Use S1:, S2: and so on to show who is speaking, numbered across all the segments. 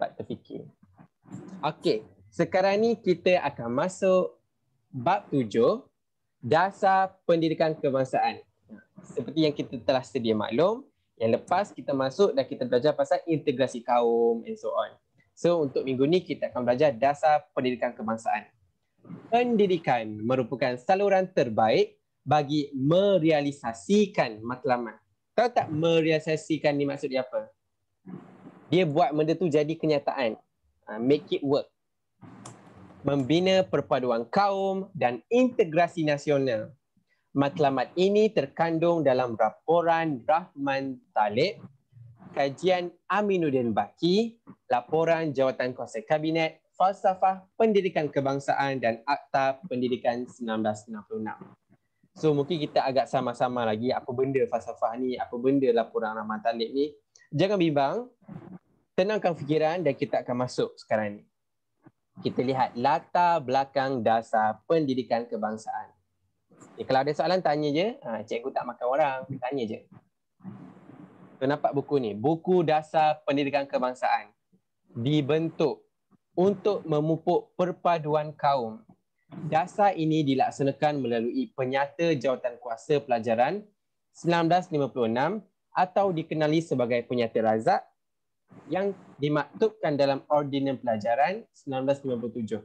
S1: dapat terfikir. Okey, sekarang ni kita akan masuk bab tujuh, dasar pendidikan kebangsaan. Seperti yang kita telah sedia maklum, yang lepas kita masuk dan kita belajar pasal integrasi kaum and so on. So untuk minggu ni kita akan belajar dasar pendidikan kebangsaan. Pendidikan merupakan saluran terbaik bagi merealisasikan matlamat. Tahu tak merealisasikan ni maksud dia apa? dia buat benda tu jadi kenyataan uh, make it work membina perpaduan kaum dan integrasi nasional matlamat ini terkandung dalam laporan Rahman Talib kajian Aminuddin Baki laporan jawatan kuasa kabinet falsafah pendidikan kebangsaan dan akta pendidikan 1966 So mungkin kita agak sama-sama lagi apa benda falsafah ni, apa benda laporan Rahman Talib ni. Jangan bimbang, tenangkan fikiran dan kita akan masuk sekarang ni. Kita lihat latar belakang dasar pendidikan kebangsaan. Ya, kalau ada soalan, tanya je. Ha, cikgu tak makan orang, tanya je. Tu nampak buku ni? Buku Dasar Pendidikan Kebangsaan. Dibentuk untuk memupuk perpaduan kaum. Dasar ini dilaksanakan melalui penyata jawatan kuasa pelajaran 1956 atau dikenali sebagai penyata razak yang dimaktubkan dalam Ordinan Pelajaran 1957.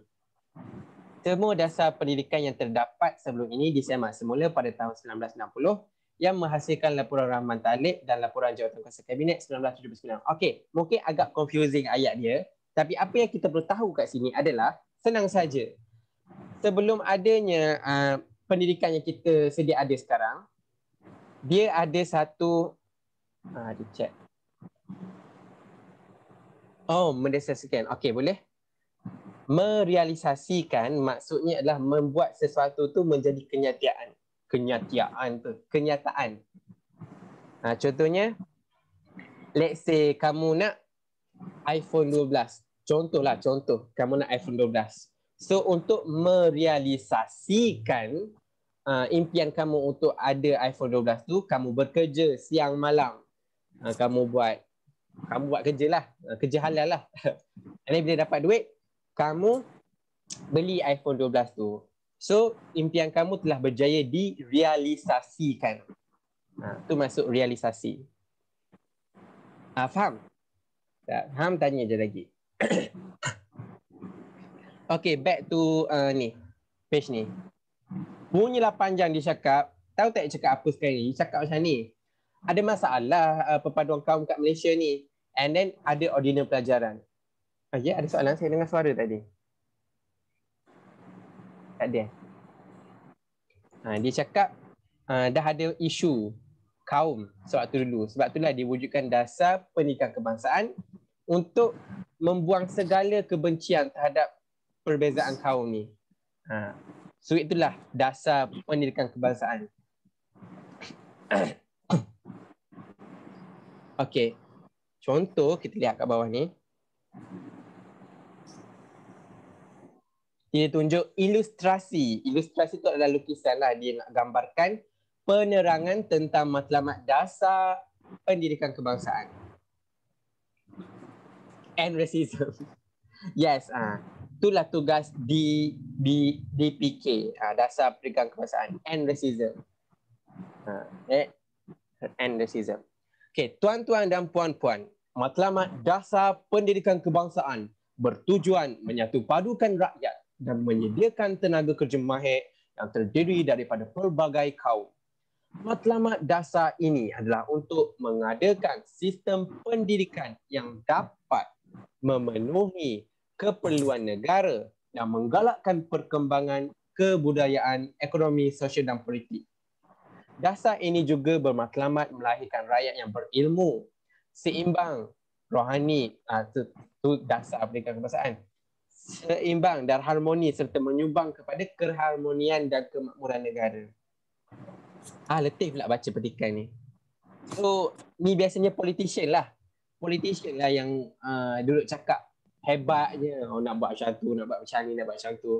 S1: Semua dasar pendidikan yang terdapat sebelum ini disemak semula pada tahun 1960 yang menghasilkan laporan Rahman Talib dan laporan Jawatan Kuasa Kabinet 1979. Okey, mungkin agak confusing ayat dia, tapi apa yang kita perlu tahu kat sini adalah senang saja. Sebelum adanya uh, pendidikan yang kita sedia ada sekarang, dia ada satu ah uh, check Oh, mendesaskan. Okey, boleh. Merealisasikan maksudnya adalah membuat sesuatu tu menjadi kenyataan. Kenyataan tu. Kenyataan. Ha, contohnya, let's say kamu nak iPhone 12. Contohlah, contoh. Kamu nak iPhone 12. So, untuk merealisasikan uh, impian kamu untuk ada iPhone 12 tu, kamu bekerja siang malam. Uh, kamu buat kamu buat kerja lah. Eh, kerja halal lah. Nanti bila dapat duit, kamu beli iPhone 12 tu. So, impian kamu telah berjaya direalisasikan. Ha, tu masuk realisasi. Ha, faham? Tak, faham tanya je lagi. okay, back to uh, ni. Page ni. Bunyilah panjang dia cakap. Tahu tak dia cakap apa sekarang ni? Dia cakap macam ni ada masalah uh, perpaduan kaum kat Malaysia ni and then ada ordinary pelajaran. Okey, ah, ya, ada soalan saya dengar suara tadi. Tak ada. Ha, dia cakap uh, dah ada isu kaum sewaktu dulu. Sebab itulah diwujudkan dasar pendidikan kebangsaan untuk membuang segala kebencian terhadap perbezaan kaum ni. Ha. So itulah dasar pendidikan kebangsaan. Okay. Contoh kita lihat kat bawah ni. Dia tunjuk ilustrasi. Ilustrasi tu adalah lukisan lah. Dia nak gambarkan penerangan tentang matlamat dasar pendidikan kebangsaan. And
S2: racism.
S1: Yes. Uh, itulah tugas di, di DPK. Uh, ah, dasar pendidikan kebangsaan. And racism. Uh, eh? And racism. Okey, tuan-tuan dan puan-puan, matlamat dasar pendidikan kebangsaan bertujuan menyatu padukan rakyat dan menyediakan tenaga kerja mahir yang terdiri daripada pelbagai kaum. Matlamat dasar ini adalah untuk mengadakan sistem pendidikan yang dapat memenuhi keperluan negara dan menggalakkan perkembangan kebudayaan, ekonomi, sosial dan politik. Dasar ini juga bermaklamat melahirkan rakyat yang berilmu, seimbang rohani, itu ah, uh, dasar Afrika kebangsaan. Seimbang dan harmoni serta menyumbang kepada keharmonian dan kemakmuran negara. Ah, letih pula baca petikan ni. So, ni biasanya politician lah. Politician lah yang uh, duduk cakap hebatnya oh, nak buat macam tu, nak buat macam ni, nak buat macam tu.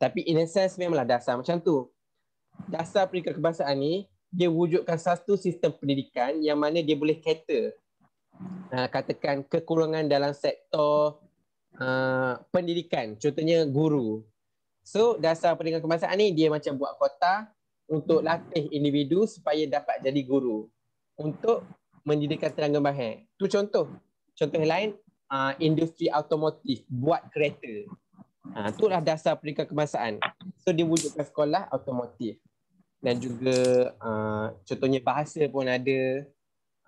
S1: Tapi in a sense memanglah dasar macam tu dasar peringkat kebangsaan ni dia wujudkan satu sistem pendidikan yang mana dia boleh cater uh, katakan kekurangan dalam sektor uh, pendidikan contohnya guru so dasar peringkat kebangsaan ni dia macam buat kota untuk latih individu supaya dapat jadi guru untuk mendidikkan tenaga bahan tu contoh contoh lain uh, industri automotif buat kereta Ha, itulah dasar pendidikan kebangsaan. So dia wujudkan sekolah automotif. Dan juga uh, contohnya bahasa pun ada.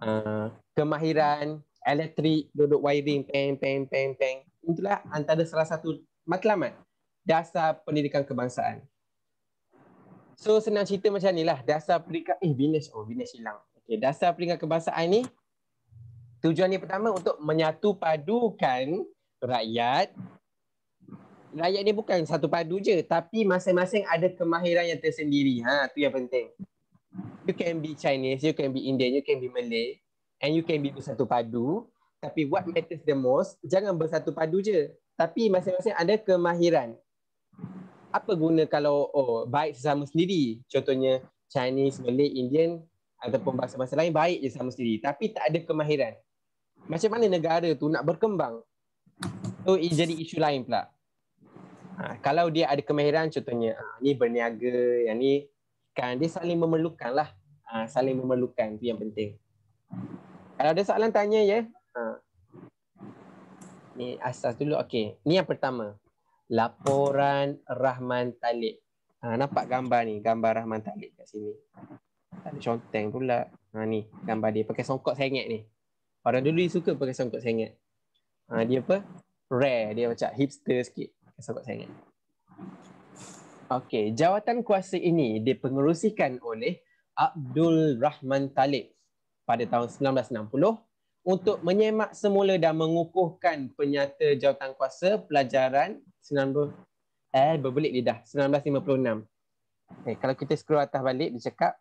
S1: Uh, kemahiran elektrik, duduk wiring, peng, peng, peng, peng. Itulah antara salah satu matlamat dasar pendidikan kebangsaan. So senang cerita macam inilah dasar peringkat eh Vinesh oh Vinesh hilang. Okey dasar peringkat kebangsaan ni tujuan yang pertama untuk menyatu padukan rakyat rakyat ni bukan satu padu je tapi masing-masing ada kemahiran yang tersendiri ha tu yang penting you can be chinese you can be indian you can be malay and you can be bersatu padu tapi what matters the most jangan bersatu padu je tapi masing-masing ada kemahiran apa guna kalau oh baik sesama sendiri contohnya chinese malay indian ataupun bahasa-bahasa lain baik je sama sendiri tapi tak ada kemahiran macam mana negara tu nak berkembang tu so, jadi isu lain pula Ha, kalau dia ada kemahiran contohnya ha, ni berniaga yang ni kan dia saling memerlukan lah ha, saling memerlukan tu yang penting kalau ada soalan tanya ya ha. ni asas dulu okey ni yang pertama laporan Rahman Talib ha, nampak gambar ni gambar Rahman Talib kat sini ada conteng pula ha, ni gambar dia pakai songkok sengit ni orang dulu dia suka pakai songkok sengit ha, dia apa rare dia macam hipster sikit sahabat saya. Okey, jawatan kuasa ini dipengerusikan oleh Abdul Rahman Talib pada tahun 1960 untuk menyemak semula dan mengukuhkan penyata jawatan kuasa pelajaran 19. eh berbelit dia dah 1956. Okay, kalau kita scroll atas balik dia cakap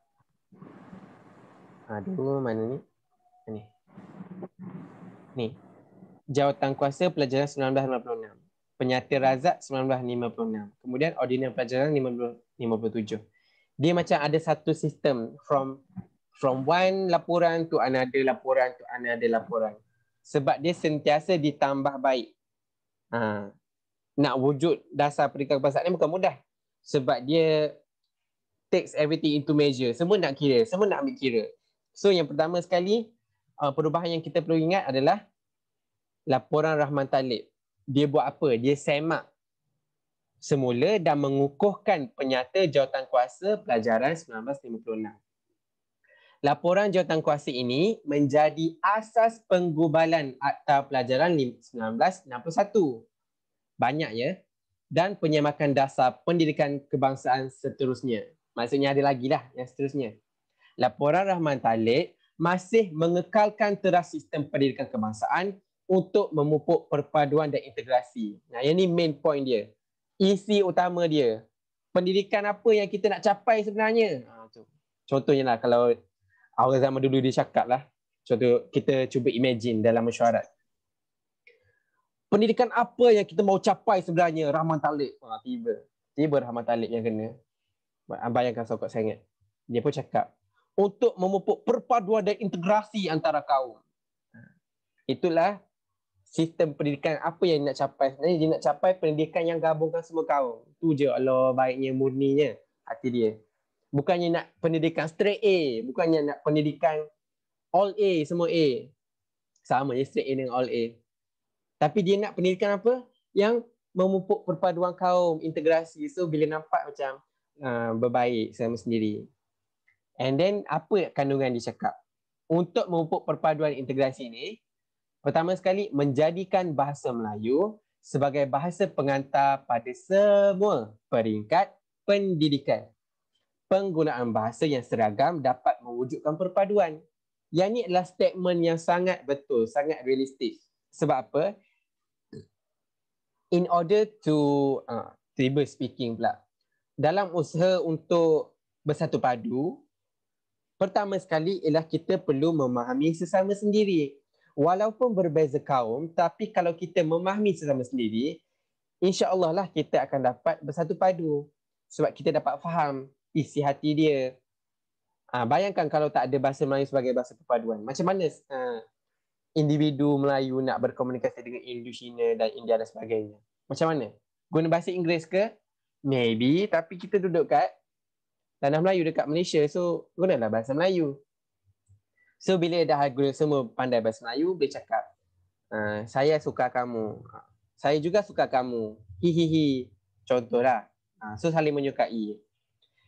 S1: Aduh, ah, mana ni? Ni. Ni. Jawatan kuasa pelajaran 1956 penyata razak 1956. Kemudian ordinal pelajaran 1957. Dia macam ada satu sistem from from one laporan to another laporan to another laporan. Sebab dia sentiasa ditambah baik. Ha. Nak wujud dasar peringkat kebangsaan ni bukan mudah. Sebab dia takes everything into measure. Semua nak kira. Semua nak ambil kira. So yang pertama sekali, uh, perubahan yang kita perlu ingat adalah laporan Rahman Talib dia buat apa? Dia semak semula dan mengukuhkan penyata kuasa pelajaran 1956. Laporan kuasa ini menjadi asas penggubalan akta pelajaran 1961. Banyak ya. Dan penyemakan dasar pendidikan kebangsaan seterusnya. Maksudnya ada lagi lah yang seterusnya. Laporan Rahman Talib masih mengekalkan teras sistem pendidikan kebangsaan untuk memupuk perpaduan dan integrasi. Nah, yang ni main point dia. Isi utama dia. Pendidikan apa yang kita nak capai sebenarnya. Ha, Contohnya lah kalau awal zaman dulu dia cakap lah. Contoh kita cuba imagine dalam mesyuarat. Pendidikan apa yang kita mau capai sebenarnya Rahman Talib. Ha, tiba. Tiba Rahman Talib yang kena. Bayangkan sokok sangat. Dia pun cakap. Untuk memupuk perpaduan dan integrasi antara kaum. Ha. Itulah sistem pendidikan apa yang dia nak capai sebenarnya dia nak capai pendidikan yang gabungkan semua kaum tu je Allah baiknya murninya hati dia bukannya nak pendidikan straight A bukannya nak pendidikan all A semua A sama je straight A dengan all A tapi dia nak pendidikan apa yang memupuk perpaduan kaum integrasi so bila nampak macam uh, berbaik sama sendiri and then apa kandungan dia cakap untuk memupuk perpaduan integrasi ni Pertama sekali, menjadikan bahasa Melayu sebagai bahasa pengantar pada semua peringkat pendidikan. Penggunaan bahasa yang seragam dapat mewujudkan perpaduan. Yang ini adalah statement yang sangat betul, sangat realistik. Sebab apa? In order to, uh, ah, tiba speaking pula. Dalam usaha untuk bersatu padu, pertama sekali ialah kita perlu memahami sesama sendiri walaupun berbeza kaum tapi kalau kita memahami sesama sendiri insya-Allah lah kita akan dapat bersatu padu sebab kita dapat faham isi hati dia. Ha, bayangkan kalau tak ada bahasa Melayu sebagai bahasa perpaduan. Macam mana ha, individu Melayu nak berkomunikasi dengan Hindu, China dan India dan sebagainya? Macam mana? Guna bahasa Inggeris ke? Maybe. Tapi kita duduk kat tanah Melayu dekat Malaysia. So, gunalah bahasa Melayu. So bila dah guru semua pandai bahasa Melayu boleh cakap uh, saya suka kamu. Ah, saya juga suka kamu. Hihihi. Contohlah. Uh, so saling menyukai.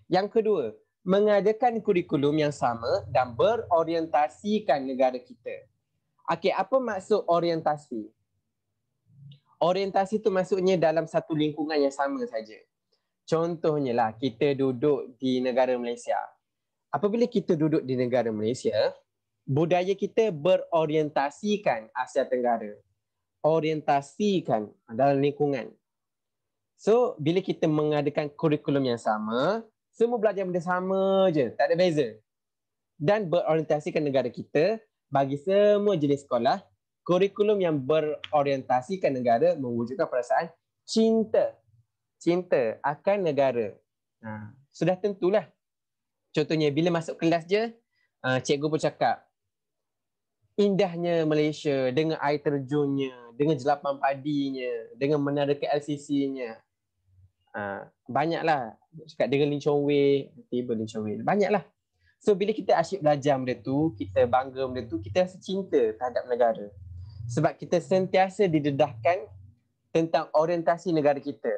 S1: Yang kedua, mengadakan kurikulum yang sama dan berorientasikan negara kita. Okey, apa maksud orientasi? Orientasi tu maksudnya dalam satu lingkungan yang sama saja. Contohnya lah kita duduk di negara Malaysia. Apabila kita duduk di negara Malaysia, budaya kita berorientasikan Asia Tenggara. Orientasikan dalam lingkungan. So, bila kita mengadakan kurikulum yang sama, semua belajar benda sama je, tak ada beza. Dan berorientasikan negara kita bagi semua jenis sekolah, kurikulum yang berorientasikan negara mewujudkan perasaan cinta. Cinta akan negara. Ha, sudah tentulah. Contohnya, bila masuk kelas je, ha, cikgu pun cakap, indahnya Malaysia dengan air terjunnya, dengan jelapan padinya, dengan menara ke LCC-nya. Uh, ha, banyaklah cakap dengan Lin Chong Wei, tiba Lin Chong Wei. Banyaklah. So bila kita asyik belajar benda tu, kita bangga benda tu, kita rasa cinta terhadap negara. Sebab kita sentiasa didedahkan tentang orientasi negara kita.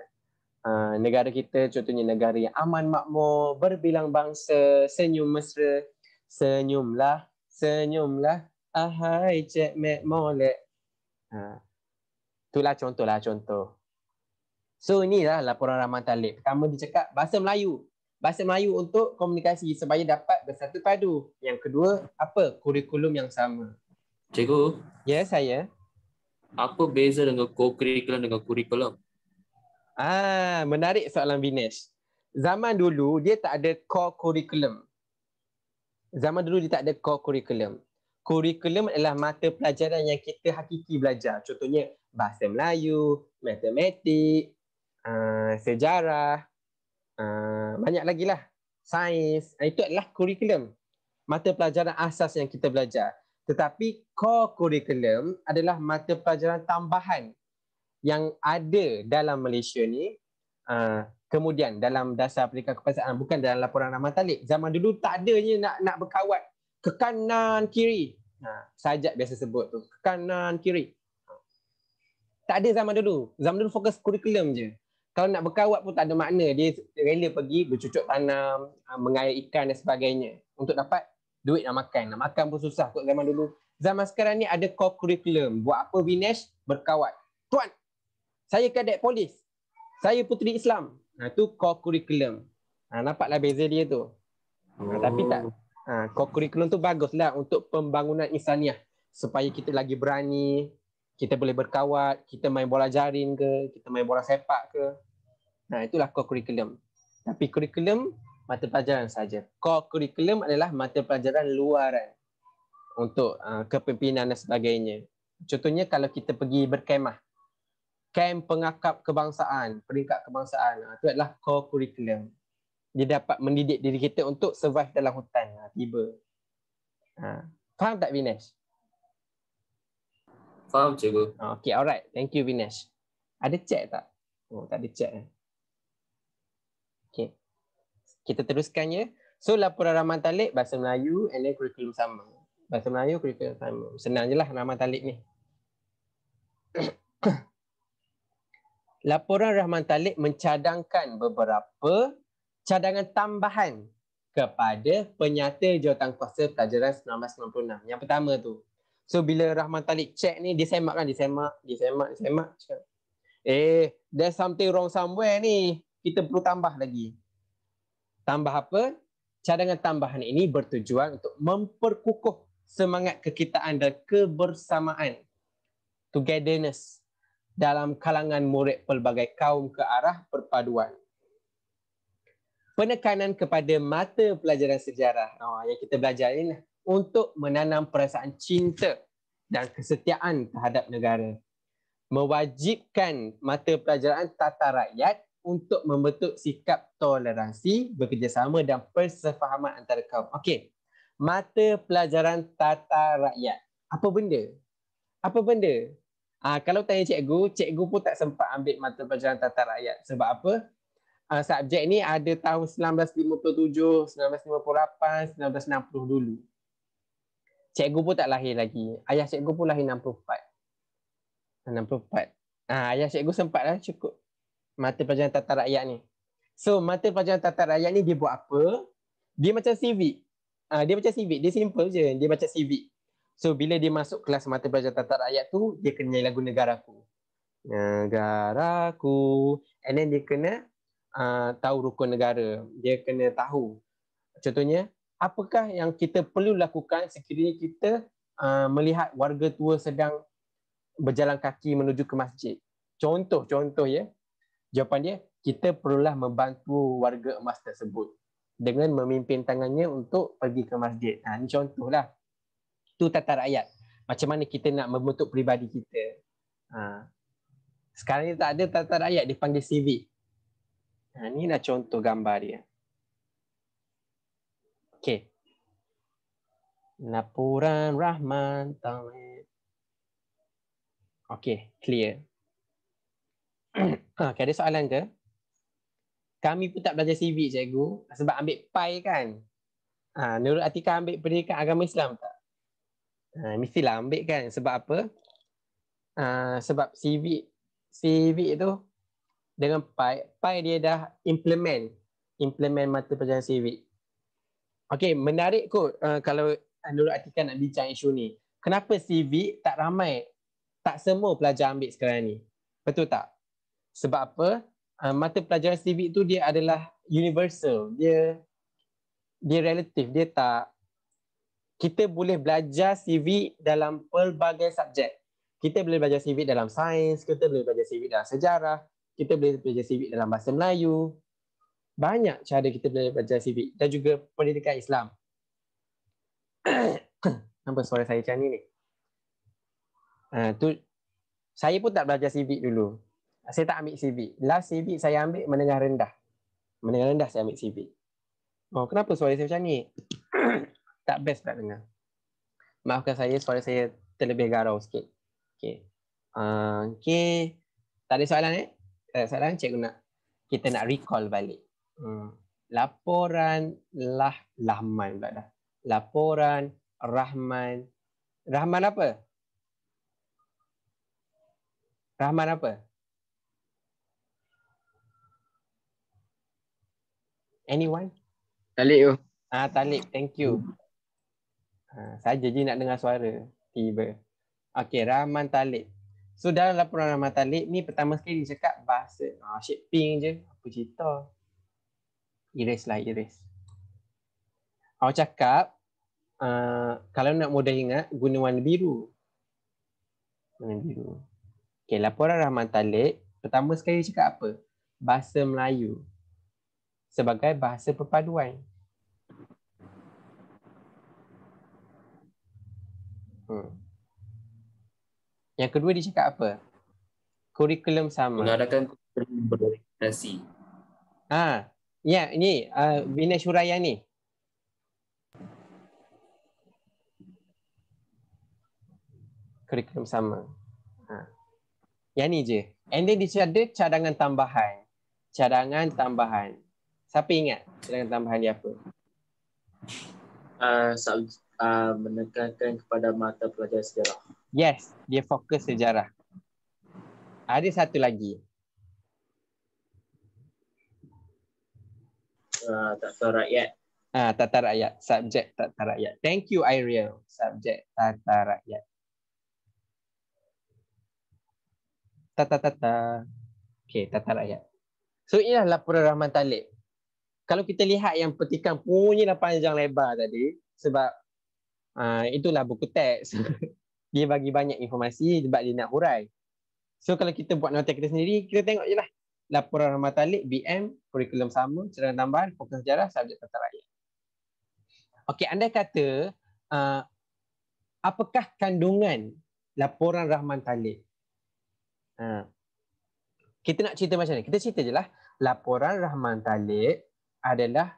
S1: Uh, negara kita contohnya negara yang aman makmur, berbilang bangsa, senyum mesra, senyumlah, senyumlah. Ahai cek mek molek. Ha. Itulah lah contoh. So inilah laporan Rahman Talib. Pertama dia cakap bahasa Melayu. Bahasa Melayu untuk komunikasi supaya dapat bersatu padu. Yang kedua, apa kurikulum yang sama?
S2: Cikgu. Ya, yes, saya. Apa beza dengan kurikulum dengan kurikulum?
S1: Ah, menarik soalan Vinesh. Zaman dulu dia tak ada core kurikulum. Zaman dulu dia tak ada core kurikulum kurikulum adalah mata pelajaran yang kita hakiki belajar. Contohnya bahasa Melayu, matematik, uh, sejarah, uh, banyak lagi lah. Sains, ah, itu adalah kurikulum. Mata pelajaran asas yang kita belajar. Tetapi core kurikulum adalah mata pelajaran tambahan yang ada dalam Malaysia ni uh, kemudian dalam dasar pendidikan kebangsaan bukan dalam laporan ramah talik zaman dulu tak adanya nak nak berkawat ke kanan kiri. Ha, sajak biasa sebut tu. Ke kanan kiri. Ha. Tak ada zaman dulu. Zaman dulu fokus kurikulum je. Kalau nak berkawat pun tak ada makna. Dia rela pergi bercucuk tanam, ha, mengair ikan dan sebagainya. Untuk dapat duit nak makan. Nak makan pun susah kot zaman dulu. Zaman sekarang ni ada core curriculum. Buat apa Vinesh? Berkawat. Tuan, saya kadet polis. Saya puteri Islam. Nah, ha, tu core curriculum. Nah, nampaklah beza dia tu.
S2: Nah, tapi tak
S1: Ha, core curriculum tu baguslah untuk pembangunan insaniah supaya kita lagi berani, kita boleh berkawat, kita main bola jaring ke, kita main bola sepak ke. Nah, ha, itulah core curriculum. Tapi curriculum mata pelajaran saja. Core curriculum adalah mata pelajaran luaran untuk uh, kepimpinan dan sebagainya. Contohnya kalau kita pergi berkemah. Kem pengakap kebangsaan, peringkat kebangsaan. Itu adalah core curriculum dia dapat mendidik diri kita untuk survive dalam hutan ha, tiba. Ha. Faham tak Vinesh? Faham cikgu. Ha, okay alright. Thank you Vinesh. Ada check tak? Oh tak ada check. Eh. Okay. Kita teruskan ya. So laporan Rahman Talib bahasa Melayu and then curriculum sama. Bahasa Melayu curriculum sama. Senang je lah Rahman Talib ni. Laporan Rahman Talib mencadangkan beberapa cadangan tambahan kepada penyata jawatankuasa pelajaran 1996. Yang pertama tu. So bila Rahman Talik check ni, dia semak kan, dia semak, dia semak, dia semak. Eh, there's something wrong somewhere ni. Kita perlu tambah lagi. Tambah apa? Cadangan tambahan ini bertujuan untuk memperkukuh semangat kekitaan dan kebersamaan. Togetherness dalam kalangan murid pelbagai kaum ke arah perpaduan penekanan kepada mata pelajaran sejarah oh, yang kita belajar ini lah. untuk menanam perasaan cinta dan kesetiaan terhadap negara. Mewajibkan mata pelajaran tata rakyat untuk membentuk sikap toleransi, bekerjasama dan persefahaman antara kaum. Okey. Mata pelajaran tata rakyat. Apa benda? Apa benda? Ah, kalau tanya cikgu, cikgu pun tak sempat ambil mata pelajaran tata rakyat. Sebab apa? uh, subjek ni ada tahun 1957, 1958, 1960 dulu. Cikgu pun tak lahir lagi. Ayah cikgu pun lahir 64. 64. Uh, ayah cikgu sempatlah cukup mata pelajaran tata rakyat ni. So mata pelajaran tata rakyat ni dia buat apa? Dia macam civic. Uh, ah, dia macam civic. Dia simple je. Dia baca civic. So bila dia masuk kelas mata pelajaran tata rakyat tu, dia kena nyanyi lagu Negaraku. Negaraku. And then dia kena Ah, tahu rukun negara. Dia kena tahu. Contohnya, apakah yang kita perlu lakukan sekiranya kita ah, melihat warga tua sedang berjalan kaki menuju ke masjid. Contoh, contoh ya. Jawapan dia, kita perlulah membantu warga emas tersebut dengan memimpin tangannya untuk pergi ke masjid. Ha, ini contohlah. Itu tata rakyat. Macam mana kita nak membentuk peribadi kita. Ha. Sekarang ni tak ada tata rakyat, dipanggil civic. Ha, inilah contoh gambar dia. Okey.
S2: Napuran
S1: Rahman Tawid. Okey, clear. ha, okay, ada soalan ke? Kami pun tak belajar civic cikgu sebab ambil pai kan? Ha, Nurul Atika ambil pendidikan agama Islam tak? Ha, mestilah ambil kan sebab apa? Ha, sebab civic, civic tu dengan Pi, Pi dia dah implement implement mata pelajaran civic. Okey, menarik kot uh, kalau Nurul Atika nak bincang isu ni. Kenapa civic tak ramai, tak semua pelajar ambil sekarang ni? Betul tak? Sebab apa? Uh, mata pelajaran civic tu dia adalah universal. Dia dia relatif, dia tak kita boleh belajar civic dalam pelbagai subjek. Kita boleh belajar civic dalam sains, kita boleh belajar civic dalam sejarah, kita boleh belajar civik dalam bahasa Melayu. Banyak cara kita boleh belajar civik dan juga pendidikan Islam. Nampak suara saya macam ni ni? Uh, tu, saya pun tak belajar civik dulu. Saya tak ambil civik. Last civik saya ambil menengah rendah. Menengah rendah saya ambil civik. Oh, kenapa suara saya macam ni? tak best tak dengar. Maafkan saya, suara saya terlebih garau sikit. Okay. Uh, ah, okay. Tak ada soalan eh? Eh, soalan cikgu nak kita nak recall balik. Hmm. Laporan lah Lahman pula dah. Laporan Rahman. Rahman apa? Rahman apa? Anyone? Talib tu. Ah, Talib. Thank you. Ah, saja je nak dengar suara. Tiba. Okay, Rahman Talib. So dalam laporan Ramadhan Lake ni pertama sekali dia cakap bahasa ah, shape je. Apa cerita? Erase lah, erase. Awak cakap uh, kalau nak mudah ingat guna warna biru. Warna biru. Okay, laporan Rahman Talib pertama sekali dia cakap apa? Bahasa Melayu sebagai bahasa perpaduan. Hmm. Yang kedua dia cakap apa? Kurikulum sama. Mengadakan
S2: kurikulum berorientasi.
S1: Ha. Ya, ini uh, Bina Suraya ni. Kurikulum sama. Ha. Yang ni je. And then dia ada cadangan tambahan. Cadangan tambahan. Siapa ingat
S2: cadangan tambahan dia apa? Uh, ah, sub, uh, ah, menekankan kepada mata pelajar sejarah.
S1: Yes, dia fokus sejarah. Ada satu lagi.
S2: Uh, ah, tata rakyat.
S1: Ah, tata rakyat. Subjek tata rakyat. Thank you, Ariel. Subjek tata rakyat. Tata tata. Okay, tata rakyat. So, inilah laporan Rahman Talib. Kalau kita lihat yang petikan punya panjang lebar tadi. Sebab uh, itulah buku teks. dia bagi banyak informasi sebab dia nak hurai. So kalau kita buat nota kita sendiri, kita tengok je lah. Laporan Rahmat Talib, BM, kurikulum sama, cerahan tambahan, fokus sejarah, subjek tata rakyat. Okey, anda kata, uh, apakah kandungan laporan Rahman Talib? Uh, kita nak cerita macam ni. Kita cerita je lah. Laporan Rahman Talib adalah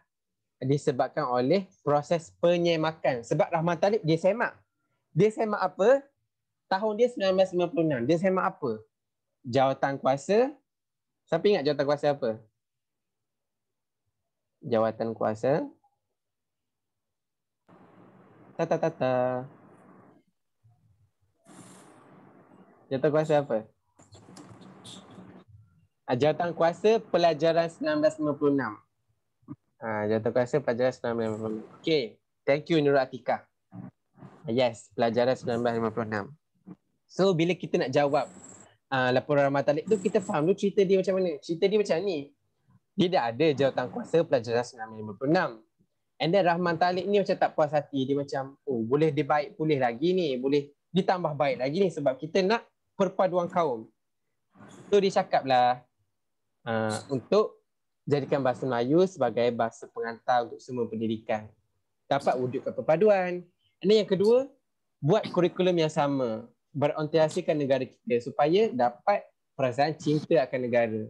S1: disebabkan oleh proses penyemakan. Sebab Rahman Talib dia semak. Dia semak apa? Tahun dia 1996. Dia semak apa? Jawatan kuasa. Siapa ingat jawatan kuasa apa? Jawatan kuasa. Tata tata. Jawatan kuasa apa? Jawatan kuasa pelajaran Ah, Jawatan kuasa pelajaran 1996. Ah, okay. Thank you Nur Atikah. Yes, pelajaran 1956. So bila kita nak jawab uh, laporan ramah talib tu kita faham tu cerita dia macam mana. Cerita dia macam ni. Dia dah ada jawatan kuasa pelajaran 1956. And then Rahman Talib ni macam tak puas hati. Dia macam, oh boleh dia baik pulih lagi ni. Boleh ditambah baik lagi ni sebab kita nak perpaduan kaum. So dia cakap lah uh, untuk jadikan bahasa Melayu sebagai bahasa pengantar untuk semua pendidikan. Dapat wujudkan perpaduan, And yang kedua, buat kurikulum yang sama. Berontiasikan negara kita supaya dapat perasaan cinta akan negara.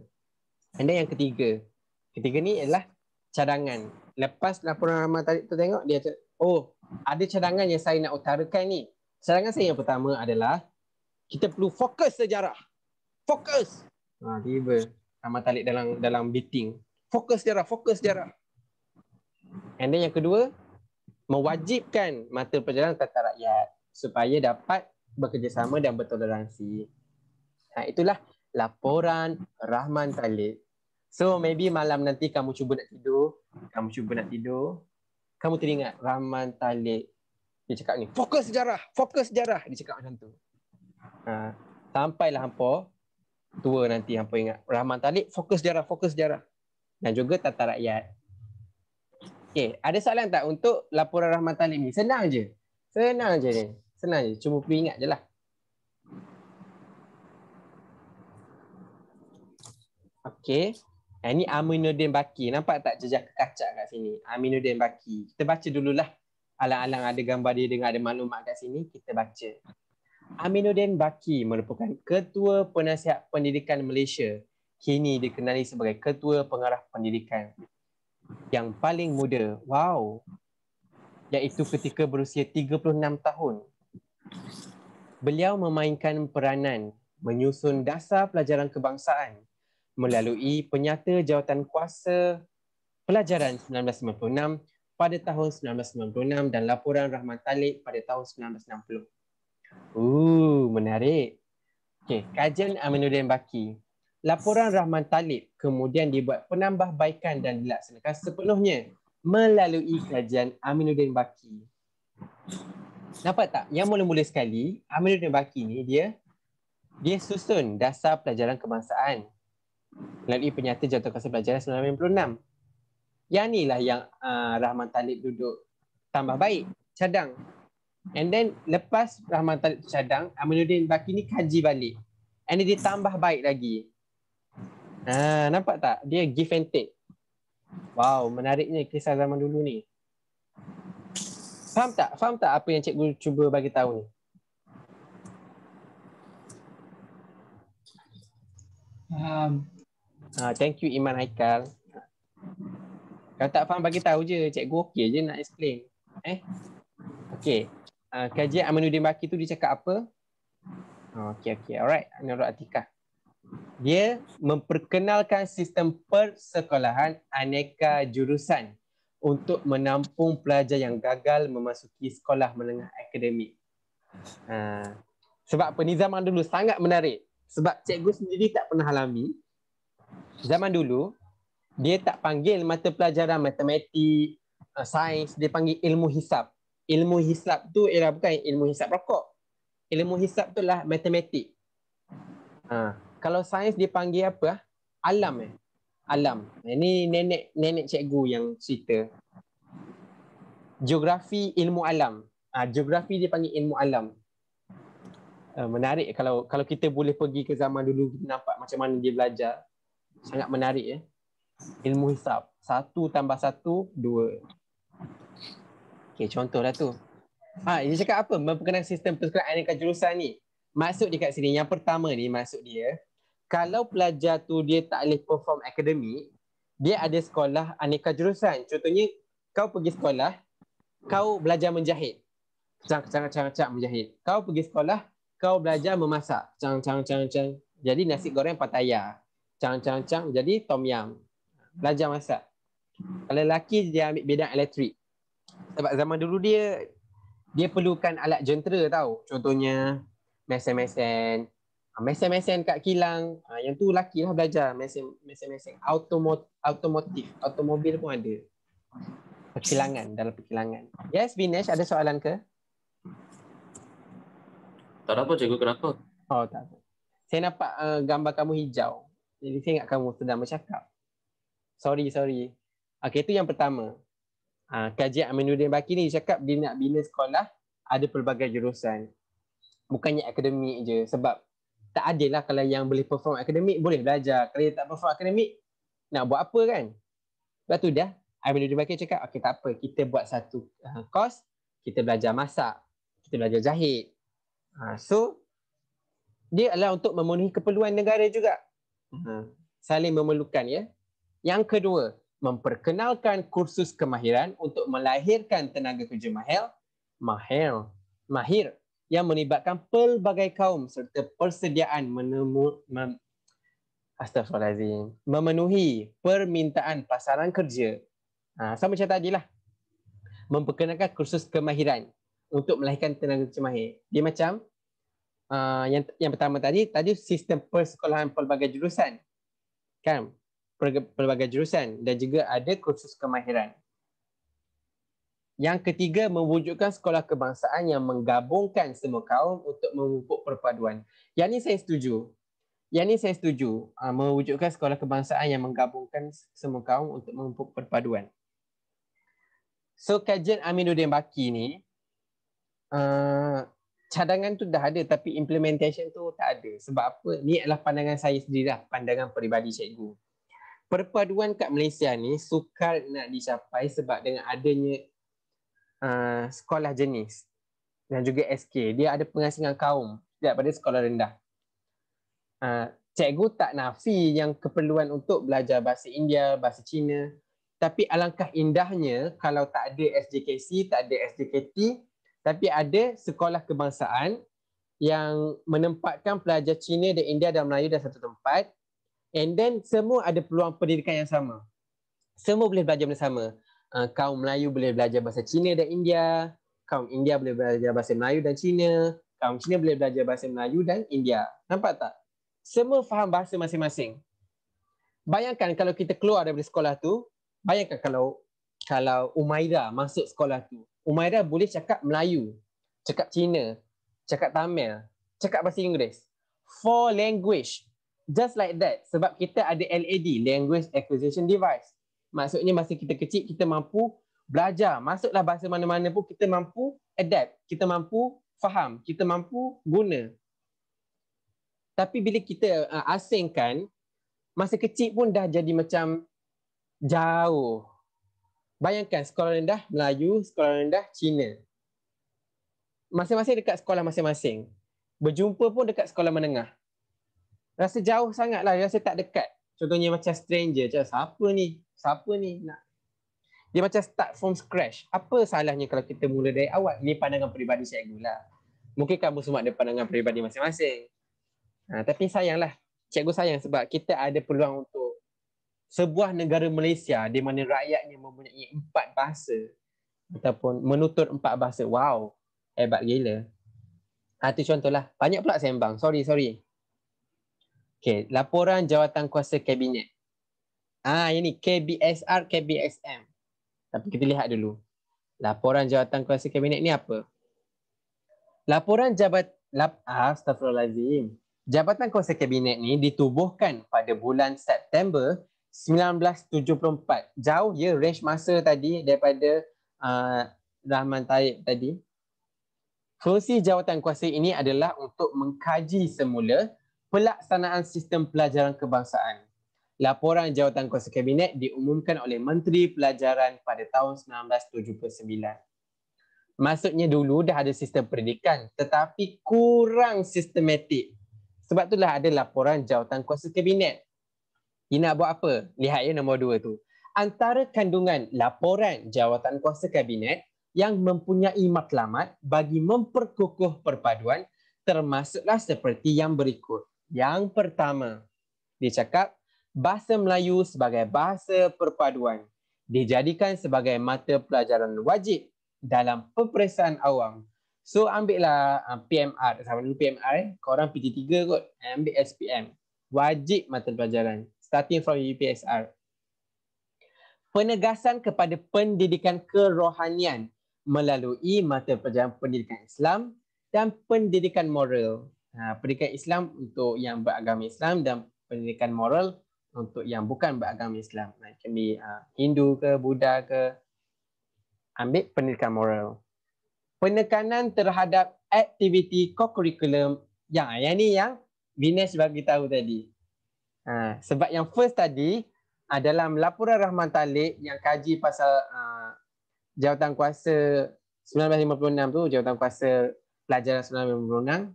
S1: And yang ketiga. Ketiga ni ialah cadangan. Lepas laporan ramah tadi tu tengok, dia cakap, oh ada cadangan yang saya nak utarakan ni. Cadangan saya yang pertama adalah kita perlu fokus sejarah. Fokus. Ha, tiba. sama Talib dalam dalam meeting. Fokus sejarah, fokus sejarah. And then yang kedua, mewajibkan mata pelajaran tata rakyat supaya dapat bekerjasama dan bertoleransi. Ha, itulah laporan Rahman Talib. So maybe malam nanti kamu cuba nak tidur, kamu cuba nak tidur, kamu teringat Rahman Talib dia cakap ni, fokus sejarah, fokus sejarah dia cakap macam tu. Ha, sampailah hampa tua nanti hampa ingat Rahman Talib fokus sejarah, fokus sejarah. Dan juga tata rakyat. Okay, ada soalan tak untuk laporan Rahman Talib Senang je. Senang je ni. Senang je. Cuba ingat je lah. Okay. Ini eh, Aminuddin Baki. Nampak tak jejak kaca kat sini? Aminuddin Baki. Kita baca dululah. Alang-alang ada gambar dia dengan ada maklumat kat sini. Kita baca. Aminuddin Baki merupakan Ketua Penasihat Pendidikan Malaysia. Kini dikenali sebagai Ketua Pengarah Pendidikan yang paling muda. Wow. Iaitu ketika berusia 36 tahun. Beliau memainkan peranan menyusun dasar pelajaran kebangsaan melalui penyata jawatan kuasa pelajaran 1996 pada tahun 1996 dan laporan Rahman Talib pada tahun 1960. Ooh, menarik. Okey, kajian Aminuddin Baki laporan Rahman Talib kemudian dibuat penambahbaikan dan dilaksanakan sepenuhnya melalui kajian Aminuddin Baki. Nampak tak? Yang mula-mula sekali, Aminuddin Baki ni dia dia susun dasar pelajaran kebangsaan melalui penyata jawatankuasa pelajaran 1996. Yang ni lah yang uh, Rahman Talib duduk tambah baik, cadang. And then lepas Rahman Talib cadang, Aminuddin Baki ni kaji balik. And then dia tambah baik lagi. Ha, nampak tak? Dia give and take. Wow, menariknya kisah zaman dulu ni. Faham tak? Faham tak apa yang cikgu cuba bagi tahu ni? Faham. Ha, thank you Iman Haikal. Kalau tak faham bagi tahu je, cikgu okey je nak explain. Eh? Okey. Uh, kajian Aminuddin Baki tu dia cakap apa? Ha, okey, okey. Alright. Menurut Atikah dia memperkenalkan sistem persekolahan aneka jurusan untuk menampung pelajar yang gagal memasuki sekolah menengah akademik. Uh, sebab apa? Ni zaman dulu sangat menarik. Sebab cikgu sendiri tak pernah alami. Zaman dulu, dia tak panggil mata pelajaran matematik, eh, sains, dia panggil ilmu hisap. Ilmu hisap tu ialah bukan ilmu hisap rokok. Ilmu hisap tu lah matematik. Uh, kalau sains dipanggil apa? Ah? Alam eh. Alam. Ini eh, nenek nenek cikgu yang cerita. Geografi ilmu alam. Ah ha, geografi dipanggil ilmu alam. Uh, menarik kalau kalau kita boleh pergi ke zaman dulu nampak macam mana dia belajar. Sangat menarik eh. Ilmu hisab. Satu tambah satu, dua. Okay, contohlah tu. Ha, dia cakap apa? Memperkenalkan sistem persekolahan dengan jurusan ni. Masuk dia kat sini. Yang pertama ni masuk dia kalau pelajar tu dia tak boleh perform akademik, dia ada sekolah aneka jurusan. Contohnya, kau pergi sekolah, kau belajar menjahit. Cang, cang, cang, cang, menjahit. Kau pergi sekolah, kau belajar memasak. Cang, cang, cang, cang. Jadi nasi goreng pataya. Cang, cang, cang. Jadi tom yum. Belajar masak. Kalau lelaki, dia ambil bidang elektrik. Sebab zaman dulu dia, dia perlukan alat jentera tau. Contohnya, mesin-mesin, Ah, mesin-mesin kat kilang ha, yang tu laki lah belajar mesin-mesin automot automotif automobil pun ada
S2: perkilangan dalam perkilangan
S1: yes Vinesh ada soalan ke
S2: tak ada apa cikgu kenapa oh tak apa
S1: saya nampak uh, gambar kamu hijau jadi saya ingat kamu sedang bercakap sorry sorry Okay, itu yang pertama. Uh, ah, Kajian Aminuddin Baki ni cakap dia nak bina sekolah ada pelbagai jurusan. Bukannya akademik je sebab tak adil lah kalau yang boleh perform akademik boleh belajar. Kalau yang tak perform akademik nak buat apa kan? Lepas tu dah. Ibn Abdul Bakir cakap, okay tak apa. Kita buat satu uh, course. Kita belajar masak. Kita belajar jahit. Uh, so, dia adalah untuk memenuhi keperluan negara juga. Uh, saling memerlukan ya. Yang kedua, memperkenalkan kursus kemahiran untuk melahirkan tenaga kerja mahir. Mahir. Mahir yang melibatkan pelbagai kaum serta persediaan menemu, mem, memenuhi permintaan pasaran kerja. Ha, sama macam tadi lah. Memperkenalkan kursus kemahiran untuk melahirkan tenaga kerja mahir. Dia macam uh, yang yang pertama tadi, tadi sistem persekolahan pelbagai jurusan. Kan? Pelbagai jurusan dan juga ada kursus kemahiran. Yang ketiga, mewujudkan sekolah kebangsaan yang menggabungkan semua kaum untuk memupuk perpaduan. Yang ini saya setuju. Yang ini saya setuju. Uh, mewujudkan sekolah kebangsaan yang menggabungkan semua kaum untuk memupuk perpaduan. So, kajian Aminuddin Baki ni, uh, cadangan tu dah ada tapi implementation tu tak ada. Sebab apa? Ni adalah pandangan saya sendiri lah. Pandangan peribadi cikgu. Perpaduan kat Malaysia ni sukar nak dicapai sebab dengan adanya Uh, sekolah jenis dan juga SK. Dia ada pengasingan kaum pada sekolah rendah. Uh, cikgu tak nafi yang keperluan untuk belajar bahasa India, bahasa Cina. Tapi alangkah indahnya kalau tak ada SJKC, tak ada SJKT, tapi ada sekolah kebangsaan yang menempatkan pelajar Cina dan India dan Melayu dalam satu tempat and then semua ada peluang pendidikan yang sama. Semua boleh belajar bersama uh, kaum Melayu boleh belajar bahasa Cina dan India, kaum India boleh belajar bahasa Melayu dan Cina, kaum Cina boleh belajar bahasa Melayu dan India. Nampak tak? Semua faham bahasa masing-masing. Bayangkan kalau kita keluar dari sekolah tu, bayangkan kalau kalau Umaira masuk sekolah tu. Umaira boleh cakap Melayu, cakap Cina, cakap Tamil, cakap bahasa Inggeris. Four language. Just like that. Sebab kita ada LAD, Language Acquisition Device. Maksudnya masa kita kecil kita mampu belajar. Masuklah bahasa mana-mana pun kita mampu adapt, kita mampu faham, kita mampu guna. Tapi bila kita uh, asingkan masa kecil pun dah jadi macam jauh. Bayangkan sekolah rendah Melayu, sekolah rendah Cina. Masing-masing dekat sekolah masing-masing. Berjumpa pun dekat sekolah menengah. Rasa jauh sangatlah, rasa tak dekat. Contohnya macam stranger, macam siapa ni? siapa ni nak dia macam start from scratch apa salahnya kalau kita mula dari awal ni pandangan peribadi saya gula lah. mungkin kamu semua ada pandangan peribadi masing-masing ha, tapi sayanglah cikgu sayang sebab kita ada peluang untuk sebuah negara Malaysia di mana rakyatnya mempunyai empat bahasa ataupun menutur empat bahasa wow hebat gila ha, itu contohlah banyak pula sembang sorry sorry Okay, laporan jawatan kuasa kabinet. Ah, yang ni KBSR, KBSM. Tapi kita lihat dulu. Laporan jawatan kuasa kabinet ni apa? Laporan jabat lap ah, astagfirullahalazim. Jabatan kuasa kabinet ni ditubuhkan pada bulan September 1974. Jauh ya range masa tadi daripada uh, Rahman Taib tadi. Fungsi jawatan kuasa ini adalah untuk mengkaji semula pelaksanaan sistem pelajaran kebangsaan laporan jawatan kuasa kabinet diumumkan oleh Menteri Pelajaran pada tahun 1979. Maksudnya dulu dah ada sistem pendidikan tetapi kurang sistematik. Sebab itulah ada laporan jawatan kuasa kabinet. Ini nak buat apa? Lihat ya nombor dua tu. Antara kandungan laporan jawatan kuasa kabinet yang mempunyai matlamat bagi memperkukuh perpaduan termasuklah seperti yang berikut. Yang pertama, dia cakap bahasa Melayu sebagai bahasa perpaduan dijadikan sebagai mata pelajaran wajib dalam peperiksaan awam. So ambillah ah, PMR, sama dulu PMR, eh. korang PT3 kot, ambil SPM. Wajib mata pelajaran, starting from UPSR. Penegasan kepada pendidikan kerohanian melalui mata pelajaran pendidikan Islam dan pendidikan moral. Ah, pendidikan Islam untuk yang beragama Islam dan pendidikan moral untuk yang bukan beragama Islam. It can be uh, Hindu ke, Buddha ke. Ambil pendidikan moral. Penekanan terhadap aktiviti co-curriculum yang, yang ni yang Vinesh bagi tahu tadi. Uh, sebab yang first tadi uh, laporan Rahman Talik yang kaji pasal uh, jawatan kuasa 1956 tu jawatan kuasa pelajaran 1956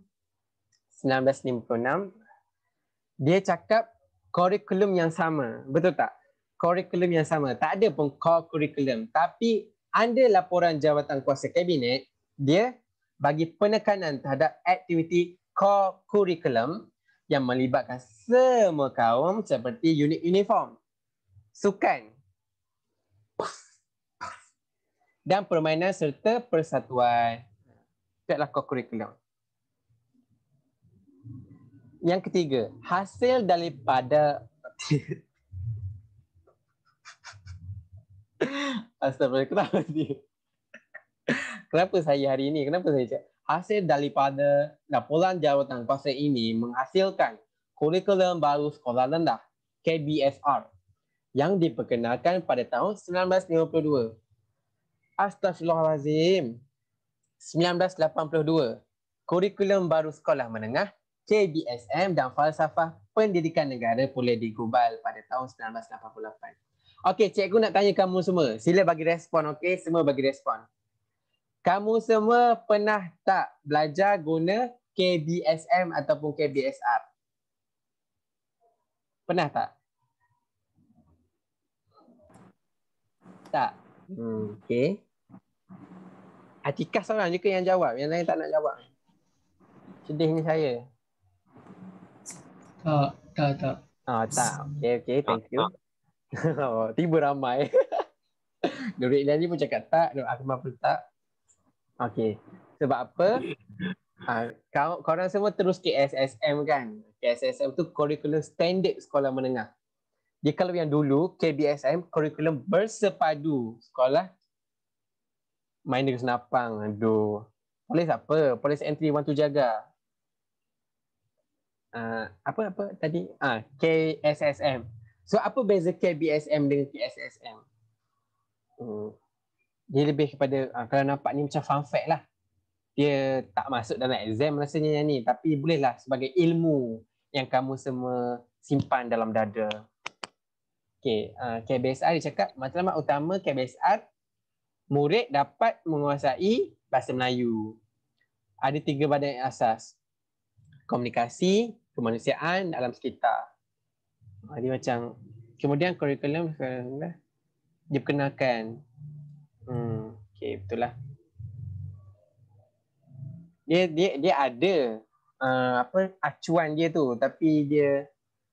S1: 1956 dia cakap kurikulum yang sama. Betul tak? Kurikulum yang sama. Tak ada pun core curriculum. Tapi ada laporan jawatan kuasa kabinet, dia bagi penekanan terhadap aktiviti core kurikulum yang melibatkan semua kaum seperti unit uniform, sukan, dan permainan serta persatuan. Itulah adalah core curriculum. Yang ketiga, hasil daripada Astaga, kenapa dia? Kenapa saya hari ini? Kenapa saya cakap? Hasil daripada laporan jawatan kuasa ini menghasilkan kurikulum baru sekolah rendah KBSR yang diperkenalkan pada tahun 1952. Astagfirullahalazim. 1982. Kurikulum baru sekolah menengah KBSM dan Falsafah Pendidikan Negara pula digubal pada tahun 1988. Okey, cikgu nak tanya kamu semua. Sila bagi respon, okey? Semua bagi respon. Kamu semua pernah tak belajar guna KBSM ataupun KBSR? Pernah tak? Tak? Hmm, okey. Atikah seorang juga yang jawab? Yang lain tak nak jawab? Sedihnya saya.
S2: Tak, tak, tak.
S1: Ah, oh, tak. Okay, okay. Thank you. oh, tiba ramai. Nurul Ilyan ni pun cakap tak. Nurul Akhman pun tak. Okay. Sebab apa? Ah, kau, korang semua terus KSSM kan? KSSM tu Curriculum Standard Sekolah Menengah. Dia kalau yang dulu, KBSM, Curriculum Bersepadu Sekolah Main dengan Senapang. Aduh. Polis apa? Polis entry 1 jaga. Ah, apa apa tadi ah KSSM. So apa beza KBSM dengan KSSM? Hmm. Dia lebih kepada uh, kalau nampak ni macam fun fact lah. Dia tak masuk dalam exam rasanya yang ni tapi bolehlah sebagai ilmu yang kamu semua simpan dalam dada. Okay, uh, ah, KBSR dia cakap matlamat utama KBSR murid dapat menguasai bahasa Melayu. Ada tiga badan asas. Komunikasi, kemanusiaan alam sekitar. Jadi ah, macam kemudian kurikulum dia perkenalkan. Hmm, okay, betul lah. Dia dia dia ada uh, apa acuan dia tu tapi dia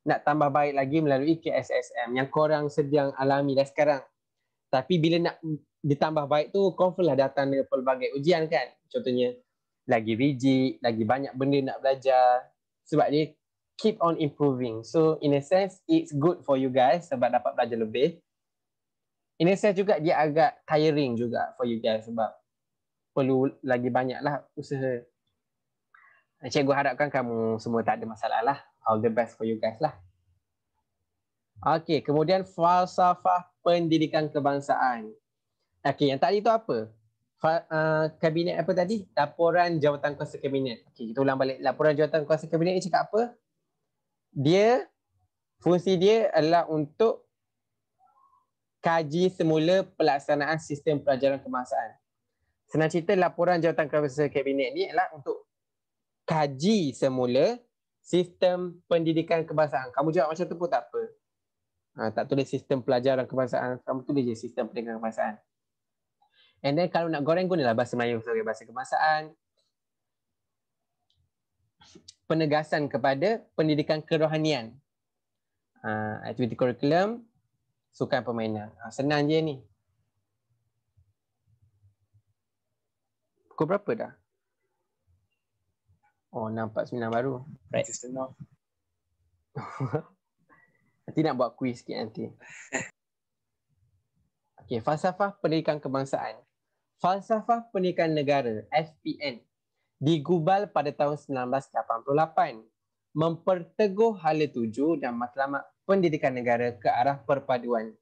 S1: nak tambah baik lagi melalui KSSM yang korang sedang alami dah sekarang. Tapi bila nak ditambah baik tu confirm lah datang dengan pelbagai ujian kan. Contohnya lagi biji, lagi banyak benda nak belajar sebab dia keep on improving. So in a sense, it's good for you guys sebab dapat belajar lebih. In a sense juga dia agak tiring juga for you guys sebab perlu lagi banyaklah usaha. Cikgu harapkan kamu semua tak ada masalah lah. All the best for you guys lah. Okay, kemudian falsafah pendidikan kebangsaan. Okay, yang tadi tu apa? uh, kabinet apa tadi? Laporan jawatan kuasa kabinet. Okey, kita ulang balik. Laporan jawatan kuasa kabinet ni cakap apa? Dia fungsi dia adalah untuk kaji semula pelaksanaan sistem pelajaran kemasaan. Senang cerita laporan jawatan kuasa kabinet ni adalah untuk kaji semula sistem pendidikan kebangsaan. Kamu jawab macam tu pun tak apa. Ha, tak tulis sistem pelajaran kebangsaan, kamu tulis je sistem pendidikan kebangsaan. And then kalau nak goreng gunalah bahasa Melayu sebagai bahasa kebangsaan. Penegasan kepada pendidikan kerohanian. Uh, aktiviti kurikulum, sukan permainan. Uh, senang je ni. Pukul berapa dah? Oh, nampak 6.49 baru. Right. nanti nak buat kuis sikit nanti. Okay, falsafah pendidikan kebangsaan. Falsafah Pendidikan Negara FPN digubal pada tahun 1988 memperteguh hala tuju dan matlamat pendidikan negara ke arah perpaduan.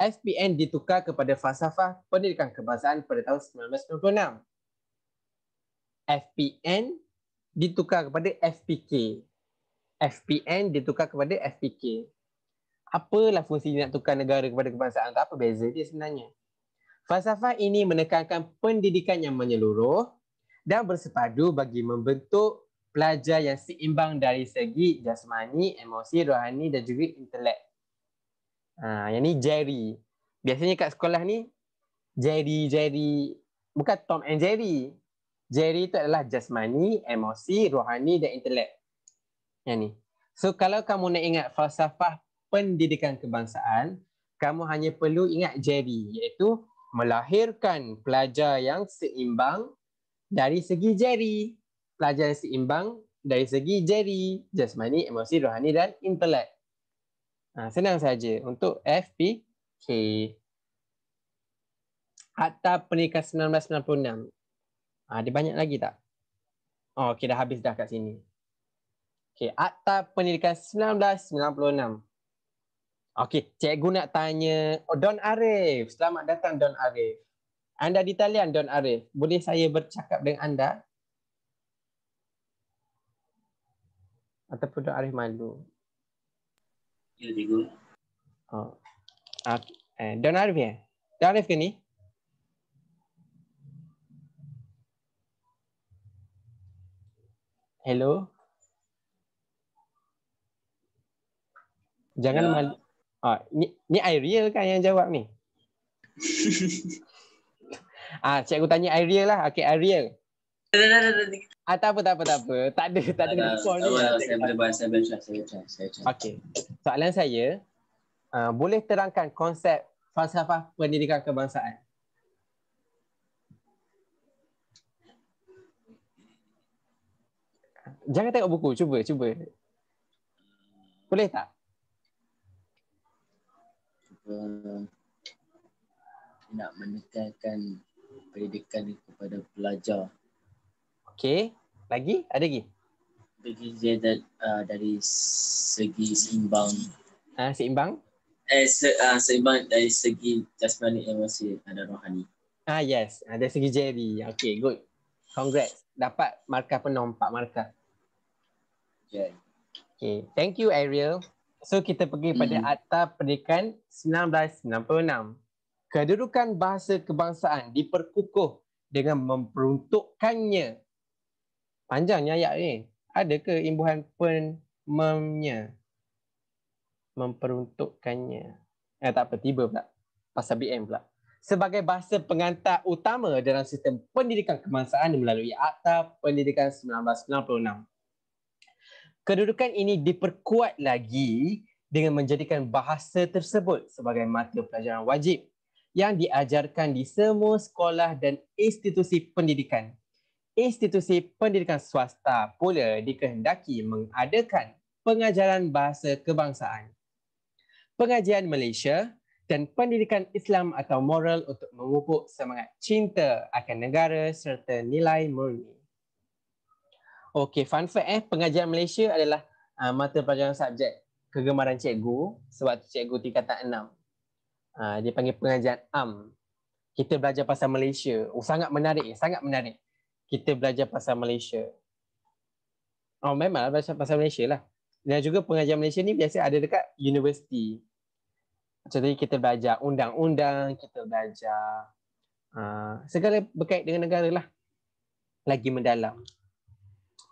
S1: FPN ditukar kepada falsafah pendidikan kebangsaan pada tahun 1996. FPN ditukar kepada FPK. FPN ditukar kepada FPK. Apalah fungsi nak tukar negara kepada kebangsaan tak apa beza dia sebenarnya. Falsafah ini menekankan pendidikan yang menyeluruh dan bersepadu bagi membentuk pelajar yang seimbang dari segi jasmani, emosi, rohani dan juga intelek. Ha, yang ni Jerry. Biasanya kat sekolah ni, Jerry, Jerry. Bukan Tom and Jerry. Jerry tu adalah jasmani, emosi, rohani dan intelek. Yang ni. So kalau kamu nak ingat falsafah pendidikan kebangsaan, kamu hanya perlu ingat Jerry iaitu melahirkan pelajar yang seimbang dari segi jari. Pelajar yang seimbang dari segi jari, jasmani, emosi, rohani dan intelek. Ha, senang saja untuk FPK. Akta Pendidikan 1996. Ha, ada banyak lagi tak? Oh, okey dah habis dah kat sini. Okey, Akta Pendidikan 1996. Okey, cikgu nak tanya oh, Don Arif. Selamat datang Don Arif. Anda di talian Don Arif. Boleh saya bercakap dengan anda? Ataupun Don Arif malu? Ya, cikgu. Oh. Okay. Eh, Don Arif ya? Don Arif ke ni? Hello. Jangan ya. malu. Ah, ni ni Ariel kan yang jawab ni. ah, cikgu tanya Ariel lah. Okey, Ariel. Ah, tak apa, tak apa, tak apa. Tak ada, tak ada call ni. Saya boleh buat, saya boleh saya
S2: boleh buat. Okey,
S1: soalan saya. Uh, boleh terangkan konsep falsafah pendidikan kebangsaan? Jangan tengok buku, cuba, cuba. Boleh
S2: tak? uh, nak menekankan pendidikan kepada pelajar.
S1: Okey, lagi? Ada lagi? Bagi dia dari, uh, dari segi seimbang. Ha, seimbang?
S2: Eh, se, uh, seimbang dari segi jasmani emosi dan rohani.
S1: Ah yes, ada ah, uh, segi Jerry. Okey, good. Congrats. Dapat markah penuh, 4 markah. Okay, Okay, thank you Ariel. So kita pergi pada hmm. Akta Pendidikan 1996. Kedudukan bahasa kebangsaan diperkukuh dengan memperuntukkannya. Panjangnya ayat ni. Ada ke imbuhan pen memnya? Memperuntukkannya. Eh tak apa, tiba pula. Pasal BM pula. Sebagai bahasa pengantar utama dalam sistem pendidikan kebangsaan melalui Akta Pendidikan 1996. Kedudukan ini diperkuat lagi dengan menjadikan bahasa tersebut sebagai mata pelajaran wajib yang diajarkan di semua sekolah dan institusi pendidikan. Institusi pendidikan swasta pula dikehendaki mengadakan pengajaran bahasa kebangsaan. Pengajian Malaysia dan pendidikan Islam atau moral untuk mengupuk semangat cinta akan negara serta nilai murni. Okay, fun fact eh, pengajian Malaysia adalah uh, mata pelajaran subjek kegemaran cikgu sebab tu cikgu tingkatan enam. Uh, dia panggil pengajian am. Kita belajar pasal Malaysia. Oh, sangat menarik, eh, sangat menarik. Kita belajar pasal Malaysia. Oh, memang lah belajar pasal Malaysia lah. Dan juga pengajian Malaysia ni biasa ada dekat universiti. Contohnya kita belajar undang-undang,
S2: kita belajar
S1: uh, segala berkait dengan negara lah. Lagi mendalam.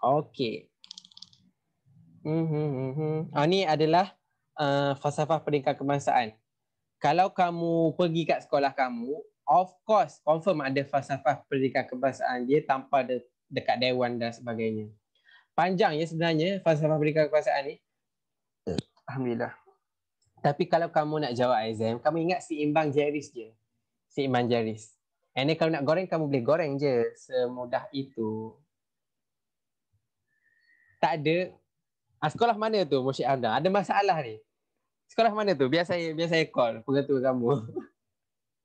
S1: Okey. Mhm mhm. Ah ni adalah uh, falsafah peringkat kebangsaan. Kalau kamu pergi kat sekolah kamu, of course confirm ada falsafah peringkat kebangsaan dia tanpa de- dekat dewan dan sebagainya. Panjang ya sebenarnya falsafah peringkat kebangsaan ni. Alhamdulillah. Tapi kalau kamu nak jawab exam, kamu ingat si Imbang jaris je. si jaris. And then kalau nak goreng, kamu boleh goreng je. Semudah itu tak ada ah, sekolah mana tu Mursyid Hamdan? Ada masalah ni. Sekolah mana tu? biasa saya biar saya call pengetua kamu.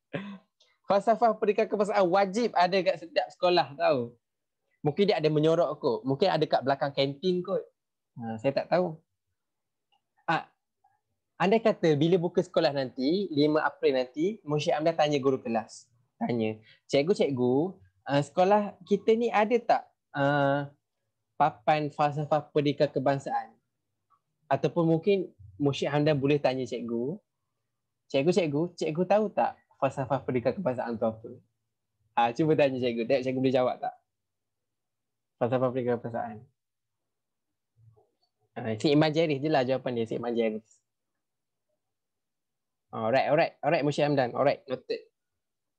S1: Falsafah pendidikan kebangsaan wajib ada kat setiap sekolah tahu. Mungkin dia ada menyorok kot. Mungkin ada kat belakang kantin kot. Ha, saya tak tahu. Ah, anda kata bila buka sekolah nanti, 5 April nanti, Mursyid Amdan tanya guru kelas. Tanya, cikgu-cikgu, uh, ah, sekolah kita ni ada tak uh, papan falsafah pendidikan kebangsaan ataupun mungkin Mushid Hamdan boleh tanya cikgu cikgu cikgu cikgu tahu tak falsafah pendidikan kebangsaan tu apa ah ha, cuba tanya cikgu tak cikgu boleh jawab tak falsafah pendidikan kebangsaan ah ha, cik Iman Jeris je lah jawapan dia cik Iman Jeris Alright, alright, alright Mushid Hamdan, alright, noted.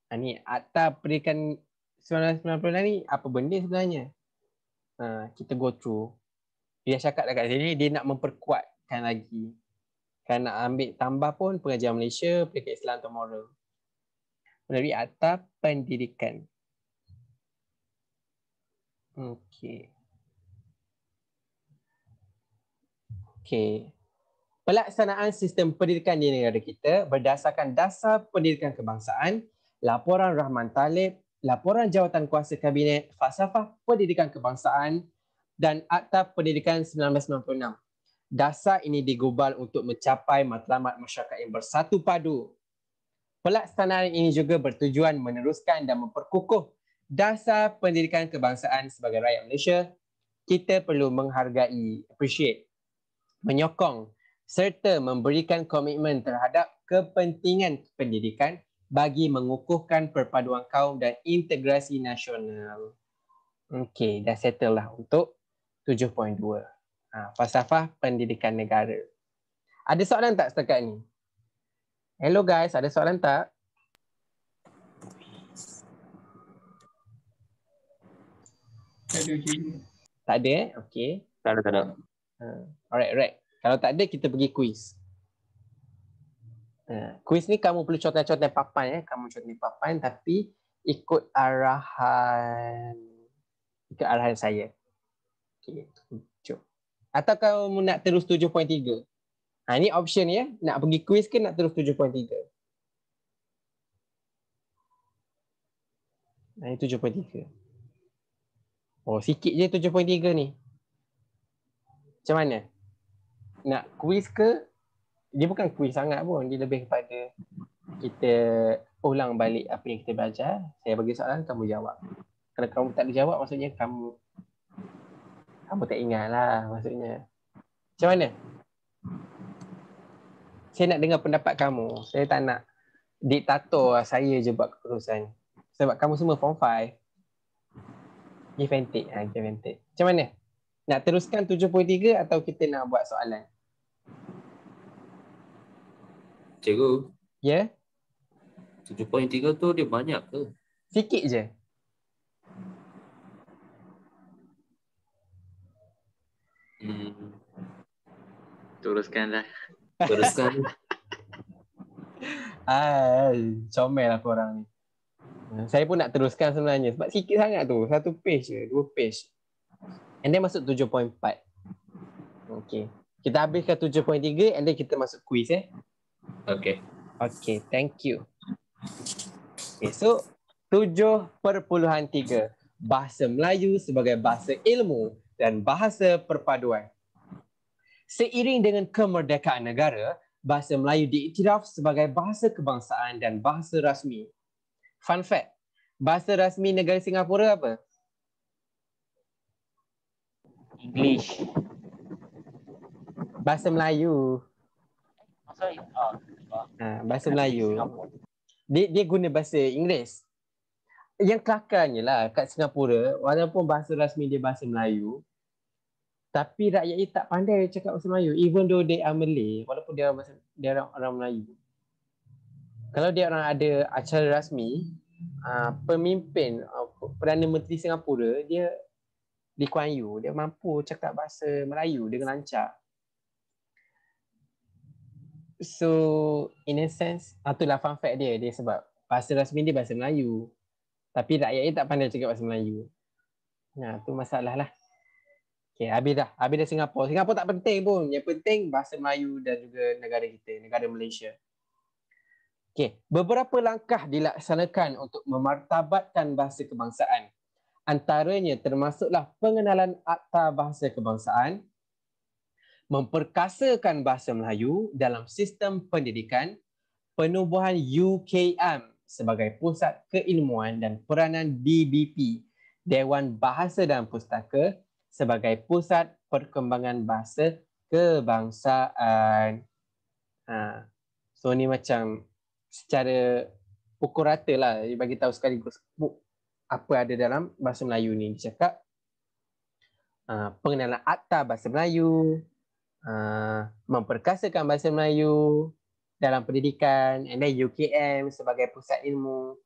S1: Ha, ni, Akta Pendidikan 1999 ni apa benda sebenarnya? Ah, kita go through dia cakap dekat sini dia nak memperkuatkan lagi kan nak ambil tambah pun pengajian Malaysia pendidikan Islam tomorrow dari melalui atap pendidikan okey okey pelaksanaan sistem pendidikan di negara kita berdasarkan dasar pendidikan kebangsaan laporan Rahman Talib laporan jawatan kuasa kabinet falsafah pendidikan kebangsaan dan akta pendidikan 1996. Dasar ini digubal untuk mencapai matlamat masyarakat yang bersatu padu. Pelaksanaan ini juga bertujuan meneruskan dan memperkukuh dasar pendidikan kebangsaan sebagai rakyat Malaysia. Kita perlu menghargai, appreciate, menyokong serta memberikan komitmen terhadap kepentingan pendidikan bagi mengukuhkan perpaduan kaum dan integrasi nasional. Okey, dah settle lah untuk 7.2. Ha, falsafah pendidikan negara. Ada soalan tak setakat ni? Hello guys, ada soalan tak? Tak ada? Okey. Tak ada, tak ada. Ha, alright, alright. Kalau tak ada, kita pergi kuis kuis ha. ni kamu perlu contoh-contoh papan ya. Kamu contoh papan tapi ikut arahan ikut arahan saya. Okey, tujuh. Atau kamu nak terus 7.3? Ha, ini option ya. Nak pergi kuis ke nak terus 7.3? Ini 7.3. Oh, sikit je 7.3 ni. Macam mana? Nak kuis ke dia bukan kuih sangat pun dia lebih kepada kita ulang balik apa yang kita belajar saya bagi soalan kamu jawab kalau kamu tak ada jawab maksudnya kamu kamu tak ingat lah maksudnya macam mana saya nak dengar pendapat kamu saya tak nak diktator lah saya je buat keputusan sebab kamu semua form 5 give and take, ha, give and take. macam mana nak teruskan 7.3 atau kita nak buat soalan
S2: Cikgu. Ya. Yeah. 7.3 tu dia banyak ke? Sikit je. Hmm. Teruskanlah. Teruskan.
S1: Ah, comel aku orang ni. Saya pun nak teruskan sebenarnya sebab sikit sangat tu. Satu page je, dua page. And then masuk 7.4. Okay. Kita habiskan 7.3 and then kita masuk quiz eh. Okay. Okay, thank you. Okay, so tujuh perpuluhan tiga Bahasa Melayu sebagai bahasa ilmu dan bahasa perpaduan. Seiring dengan kemerdekaan negara, bahasa Melayu diiktiraf sebagai bahasa kebangsaan dan bahasa rasmi. Fun fact, bahasa rasmi negara Singapura apa? English. Bahasa Melayu
S2: sorry.
S1: Ah, bahasa Melayu. Dia dia guna bahasa Inggeris. Yang kelakarnya lah kat Singapura, walaupun bahasa rasmi dia bahasa Melayu, tapi rakyat dia tak pandai cakap bahasa Melayu. Even though they are Malay, walaupun dia orang, bahasa, dia orang, orang Melayu. Kalau dia orang ada acara rasmi, uh, pemimpin uh, Perdana Menteri Singapura, dia di Kuan Yew, dia mampu cakap bahasa Melayu dengan lancar. So in a sense ah, Itulah fun fact dia Dia sebab Bahasa rasmi dia bahasa Melayu Tapi rakyat dia tak pandai cakap bahasa Melayu Nah tu masalah lah Okay habis dah Habis dah Singapura Singapura tak penting pun Yang penting bahasa Melayu Dan juga negara kita Negara Malaysia Okay Beberapa langkah dilaksanakan Untuk memartabatkan bahasa kebangsaan Antaranya termasuklah Pengenalan Akta Bahasa Kebangsaan 1949 memperkasakan bahasa Melayu dalam sistem pendidikan penubuhan UKM sebagai pusat keilmuan dan peranan DBP Dewan Bahasa dan Pustaka sebagai pusat perkembangan bahasa kebangsaan. Ha. So ni macam secara pukul rata lah bagi tahu sekaligus apa ada dalam bahasa Melayu ni dicakap. Ha, pengenalan akta bahasa Melayu, uh, memperkasakan bahasa Melayu dalam pendidikan and then UKM sebagai pusat ilmu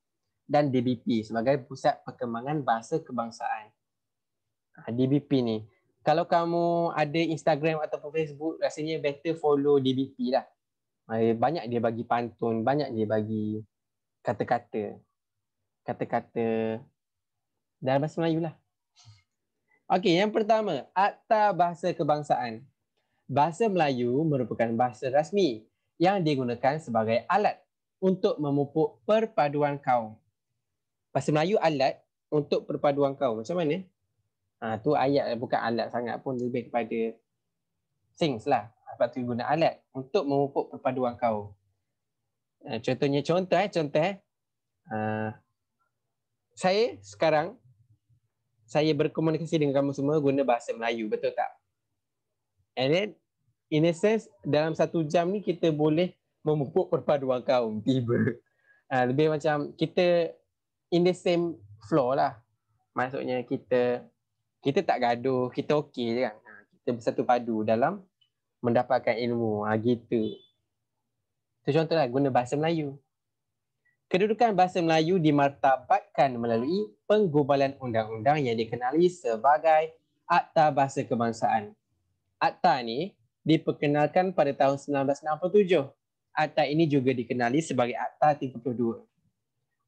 S1: dan DBP sebagai pusat perkembangan bahasa kebangsaan. Uh, ah, DBP ni. Kalau kamu ada Instagram ataupun Facebook, rasanya better follow DBP lah. Ah, banyak dia bagi pantun, banyak dia bagi kata-kata. Kata-kata dalam bahasa Melayu lah. Okey, yang pertama, Akta Bahasa Kebangsaan bahasa Melayu merupakan bahasa rasmi yang digunakan sebagai alat untuk memupuk perpaduan kaum. Bahasa Melayu alat untuk perpaduan kaum. Macam mana? Ha, tu ayat bukan alat sangat pun lebih kepada things lah. Sebab tu guna alat untuk memupuk perpaduan kaum. Ha, contohnya contoh eh, contoh eh. Uh, saya sekarang saya berkomunikasi dengan kamu semua guna bahasa Melayu, betul tak? And then in a sense dalam satu jam ni kita boleh memupuk perpaduan kaum tiba. Uh, lebih macam kita in the same floor lah. Maksudnya kita kita tak gaduh, kita okey je kan. Ah, kita bersatu padu dalam mendapatkan ilmu. Ha, gitu. So, contohlah guna bahasa Melayu. Kedudukan bahasa Melayu dimartabatkan melalui penggubalan undang-undang yang dikenali sebagai Akta Bahasa Kebangsaan Akta ini diperkenalkan pada tahun 1967. Akta ini juga dikenali sebagai Akta 32.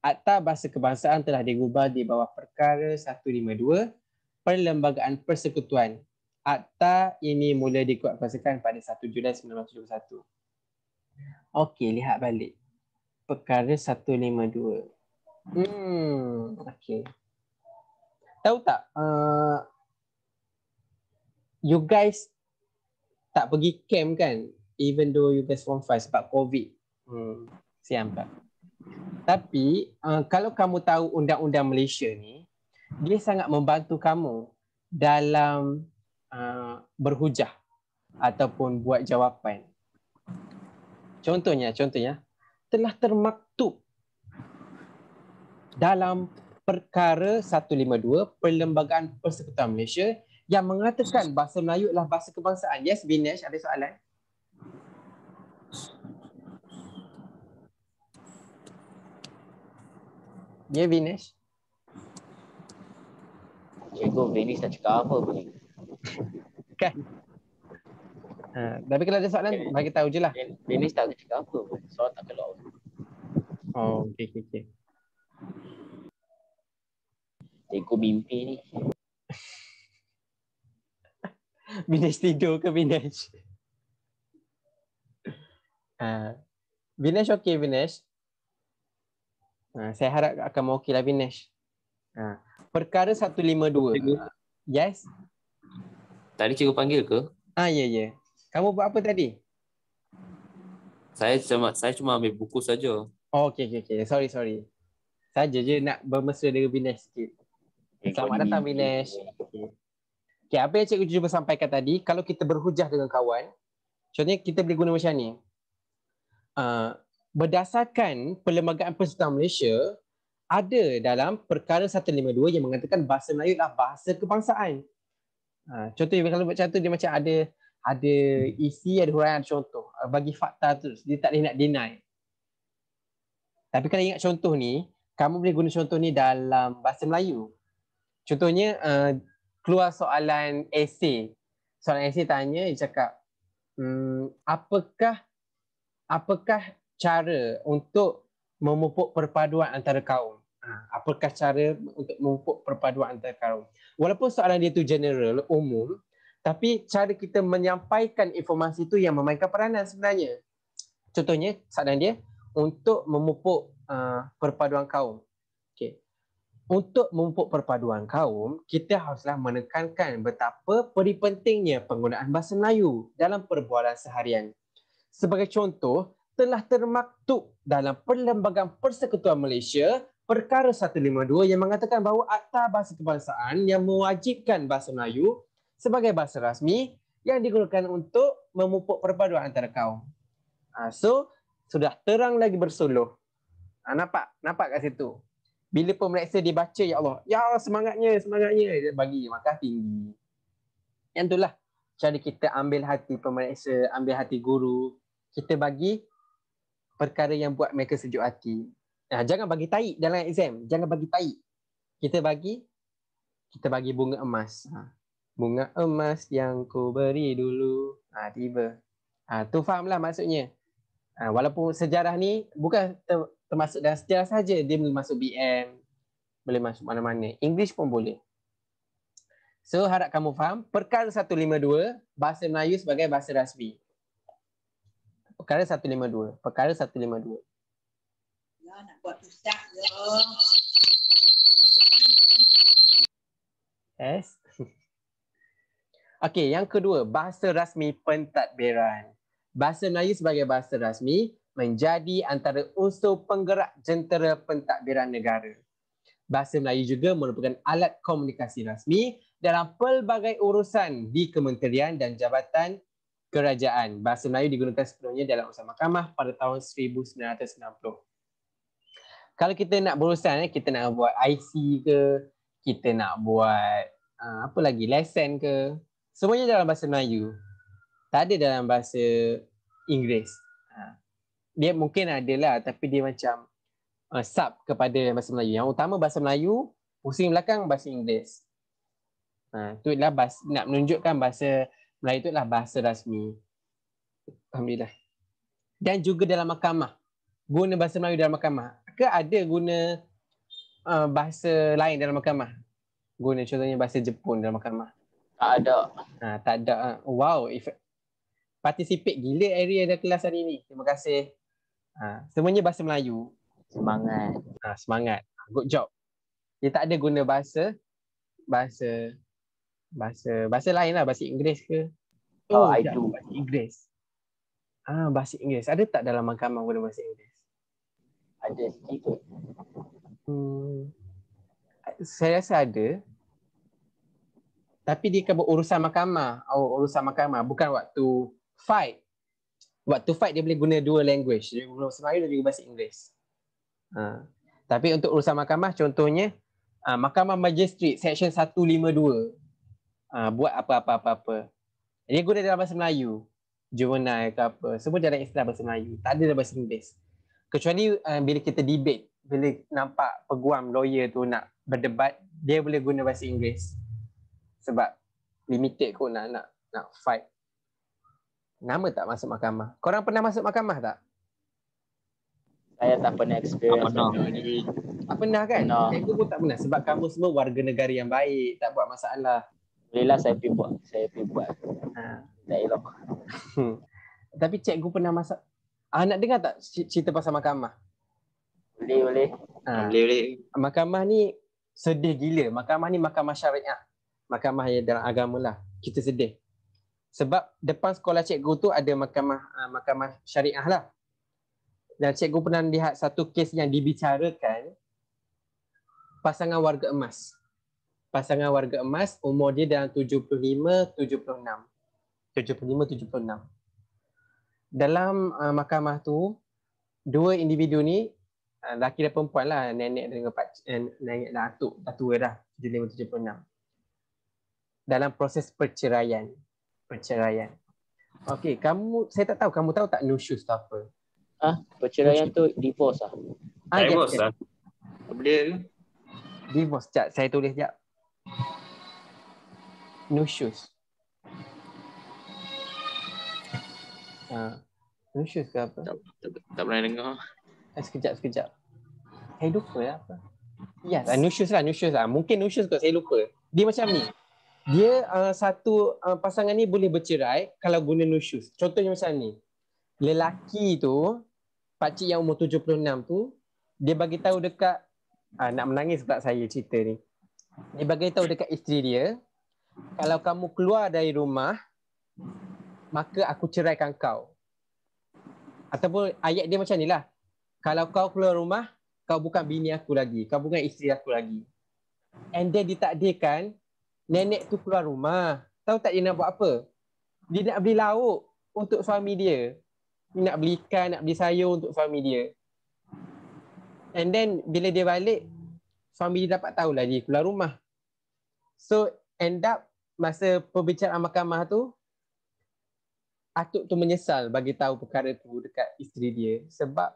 S1: Akta Bahasa Kebangsaan telah diubah di bawah Perkara 152 Perlembagaan Persekutuan. Akta ini mula dikuatkuasakan pada 1 Julai 1971. Okey, lihat balik. Perkara 152. Hmm, okey. Tahu tak, uh, you guys tak pergi camp kan even though you guys want 5 sebab covid hmm siam tak tapi uh, kalau kamu tahu undang-undang Malaysia ni dia sangat membantu kamu dalam uh, berhujah ataupun buat jawapan contohnya contohnya telah termaktub dalam perkara 152 Perlembagaan Persekutuan Malaysia yang mengatakan bahasa Melayu adalah bahasa kebangsaan. Yes, Vinesh, ada soalan? Ya, yeah, Vinesh.
S2: Cikgu Vinesh tak cakap apa pun.
S1: kan? Ha, tapi kalau ada soalan, okay. bagi tahu je lah. Vinesh tak
S2: cakap apa pun. Soalan tak keluar. Oh, okay. okey, okey. Cikgu mimpi ni.
S1: Binaj tidur ke Binaj? Uh, Binaj okey Binaj? Uh, ah, saya harap akan okey lah Binaj. Uh, ah, perkara 152. Cikgu. Yes?
S2: Tadi cikgu panggil ke?
S1: Ah uh, ya yeah, ya. Yeah. Kamu buat apa tadi?
S2: Saya cuma saya cuma ambil buku saja.
S1: Oh, okey okey okey. Sorry sorry. Saja je nak bermesra dengan Binaj sikit. Selamat datang Binaj. Okay. Okay, apa yang cikgu cuba sampaikan tadi, kalau kita berhujah dengan kawan, contohnya kita boleh guna macam ni. Uh, berdasarkan Perlembagaan Persatuan Malaysia, ada dalam perkara 152 yang mengatakan bahasa Melayu adalah bahasa kebangsaan. Uh, contohnya kalau macam tu, dia macam ada ada isi, ada huraian, contoh. Ah, bagi fakta tu, dia tak boleh nak deny. Tapi kalau ingat contoh ni, kamu boleh guna contoh ni dalam bahasa Melayu. Contohnya, uh, keluar soalan esay. Soalan esay tanya, dia cakap, hmm, apakah apakah cara untuk memupuk perpaduan antara kaum? Ha, apakah cara untuk memupuk perpaduan antara kaum? Walaupun soalan dia tu general, umum, tapi cara kita menyampaikan informasi tu yang memainkan peranan sebenarnya. Contohnya, soalan dia, untuk memupuk uh, perpaduan kaum untuk memupuk perpaduan kaum, kita haruslah menekankan betapa peripentingnya penggunaan bahasa Melayu dalam perbualan seharian. Sebagai contoh, telah termaktub dalam Perlembagaan Persekutuan Malaysia Perkara 152 yang mengatakan bahawa Akta Bahasa Kebangsaan yang mewajibkan bahasa Melayu sebagai bahasa rasmi yang digunakan untuk memupuk perpaduan antara kaum. Ha, so, sudah terang lagi bersuluh. Ha, ah, nampak? Nampak kat situ? bila pemeriksa dia baca ya Allah ya Allah semangatnya semangatnya dia bagi markah tinggi yang itulah cara kita ambil hati pemeriksa ambil hati guru kita bagi perkara yang buat mereka sejuk hati nah, jangan bagi taik dalam exam jangan bagi taik kita bagi kita bagi bunga emas ha. bunga emas yang ku beri dulu ha, tiba ha, ah, fahamlah maksudnya Ha, walaupun sejarah ni bukan ter- termasuk dalam sejarah saja, dia boleh masuk BM, boleh masuk mana-mana. English pun boleh. So harap kamu faham perkara 152 bahasa Melayu sebagai bahasa rasmi. Perkara 152, perkara 152.
S2: Ya nak buat ustaz ya.
S1: Yes. Okey, yang kedua, bahasa rasmi pentadbiran bahasa Melayu sebagai bahasa rasmi menjadi antara unsur penggerak jentera pentadbiran negara. Bahasa Melayu juga merupakan alat komunikasi rasmi dalam pelbagai urusan di kementerian dan jabatan kerajaan. Bahasa Melayu digunakan sepenuhnya dalam urusan mahkamah pada tahun 1960. Kalau kita nak berurusan, eh, kita nak buat IC ke, kita nak buat ah, apa lagi, lesen ke, semuanya dalam bahasa Melayu tak ada dalam bahasa Inggeris. Ha. Dia mungkin ada lah tapi dia macam uh, sub kepada bahasa Melayu. Yang utama bahasa Melayu, pusing belakang bahasa Inggeris. Ha, tu adalah bahasa, nak menunjukkan bahasa Melayu itulah bahasa rasmi. Alhamdulillah. Dan juga dalam mahkamah. Guna bahasa Melayu dalam mahkamah. Ke ada guna uh, bahasa lain dalam mahkamah? Guna contohnya bahasa Jepun dalam mahkamah. Tak ada. Ha, tak ada. Wow participate gila area dalam kelas hari ni. Terima kasih. Ha, semuanya bahasa Melayu. Semangat. Ha, semangat. Good job. Dia tak ada guna bahasa bahasa bahasa bahasa lain lah bahasa Inggeris ke?
S2: Oh, oh I do bahasa
S1: Inggeris. Ah, ha, bahasa Inggeris. Ada tak dalam mahkamah guna bahasa Inggeris?
S2: Ada sedikit.
S1: Hmm, saya rasa ada. Tapi dia kan berurusan mahkamah. Oh, urusan mahkamah. Bukan waktu fight. Sebab to fight dia boleh guna dua language. Dia guna bahasa Melayu dan juga bahasa Inggeris. Uh. Tapi untuk urusan mahkamah contohnya uh, Mahkamah magistrat Section 152 uh, ha, buat apa-apa-apa-apa. Dia guna dalam bahasa Melayu. Juvenile ke apa. Semua dalam istilah bahasa Melayu. Tak ada dalam bahasa Inggeris. Kecuali uh, bila kita debate. Bila nampak peguam lawyer tu nak berdebat. Dia boleh guna bahasa Inggeris. Sebab limited kot nak, nak, nak fight nama tak masuk mahkamah. Korang pernah masuk mahkamah tak? Saya tak pernah experience benda ni. Tak pernah ah, kan? No. Cikgu pun tak pernah sebab kamu semua warga negara yang baik, tak buat masalah.
S2: Bolehlah saya pergi buat. Saya pergi buat. Ha. Tak elok. Hmm.
S1: Tapi cikgu pernah masuk. Ah, nak dengar tak cerita pasal mahkamah?
S2: Boleh, boleh. Ha. Boleh, boleh.
S1: Mahkamah ni sedih gila. Mahkamah ni mahkamah syariah. Mahkamah yang dalam agama lah. Kita sedih sebab depan sekolah cikgu tu ada mahkamah ah, mahkamah syariah lah. Dan cikgu pernah lihat satu kes yang dibicarakan pasangan warga emas. Pasangan warga emas umur dia dalam 75 76. 75-76. Dalam ah, mahkamah tu, dua individu ni, ah, laki dan perempuan lah, nenek dan pak, eh, nenek dan atuk, dah tua dah, 75-76. Dalam proses perceraian, perceraian. Okey, kamu saya tak tahu kamu tahu tak nusyus tu apa? Ah, perceraian tu divorce lah.
S2: ah. Ah, divorce lah. Boleh ke?
S1: Divorce jap, saya tulis jap. Nusyus. Ah, nusyus ke apa? Tak, tak,
S2: tak pernah dengar.
S1: Eh, sekejap sekejap. Saya lupa lah apa. Yes, ah, lah, nusyus lah. Mungkin nusyus kot saya lupa. Dia macam ni dia uh, satu uh, pasangan ni boleh bercerai kalau guna nusyus. Contohnya macam ni. Lelaki tu, pakcik yang umur 76 tu, dia bagi tahu dekat uh, nak menangis pula saya cerita ni. Dia bagi tahu dekat isteri dia, kalau kamu keluar dari rumah, maka aku ceraikan kau. Ataupun ayat dia macam ni lah. Kalau kau keluar rumah, kau bukan bini aku lagi. Kau bukan isteri aku lagi. And then ditakdirkan nenek tu keluar rumah. Tahu tak dia nak buat apa? Dia nak beli lauk untuk suami dia. Dia nak beli ikan, nak beli sayur untuk suami dia. And then bila dia balik, suami dia dapat tahulah dia keluar rumah. So end up masa perbincangan mahkamah tu, Atuk tu menyesal bagi tahu perkara tu dekat isteri dia sebab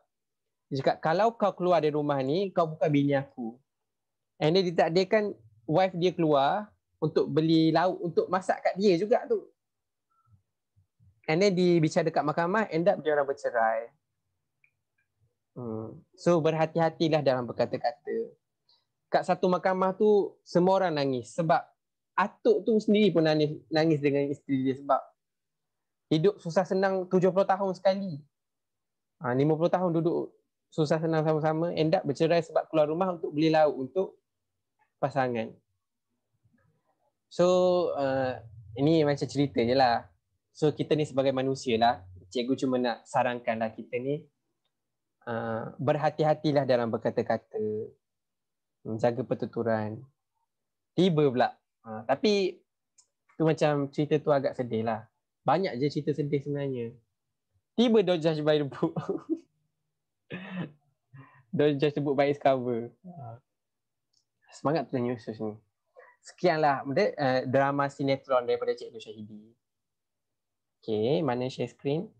S1: dia cakap kalau kau keluar dari rumah ni kau bukan bini aku. And dia ditakdirkan wife dia keluar untuk beli lauk untuk masak kat dia juga tu. And then dibicara kat mahkamah end up dia orang bercerai. Hmm. So berhati-hatilah dalam berkata-kata. Kat satu mahkamah tu semua orang nangis sebab atuk tu sendiri pun nangis, nangis dengan isteri dia sebab hidup susah senang 70 tahun sekali. Ha, 50 tahun duduk susah senang sama-sama end up bercerai sebab keluar rumah untuk beli lauk untuk pasangan. So uh, ini macam cerita je lah. So kita ni sebagai manusia lah. Cikgu cuma nak sarankan lah kita ni. Uh, berhati-hatilah dalam berkata-kata. Menjaga pertuturan. Tiba pula. Uh, tapi tu macam cerita tu agak sedih lah. Banyak je cerita sedih sebenarnya. Tiba don't judge by the book. don't judge the book by its cover. Uh, semangat tu Yusuf ni sekianlah uh, drama sinetron daripada Cik Nur Syahidi. Okay, mana share screen?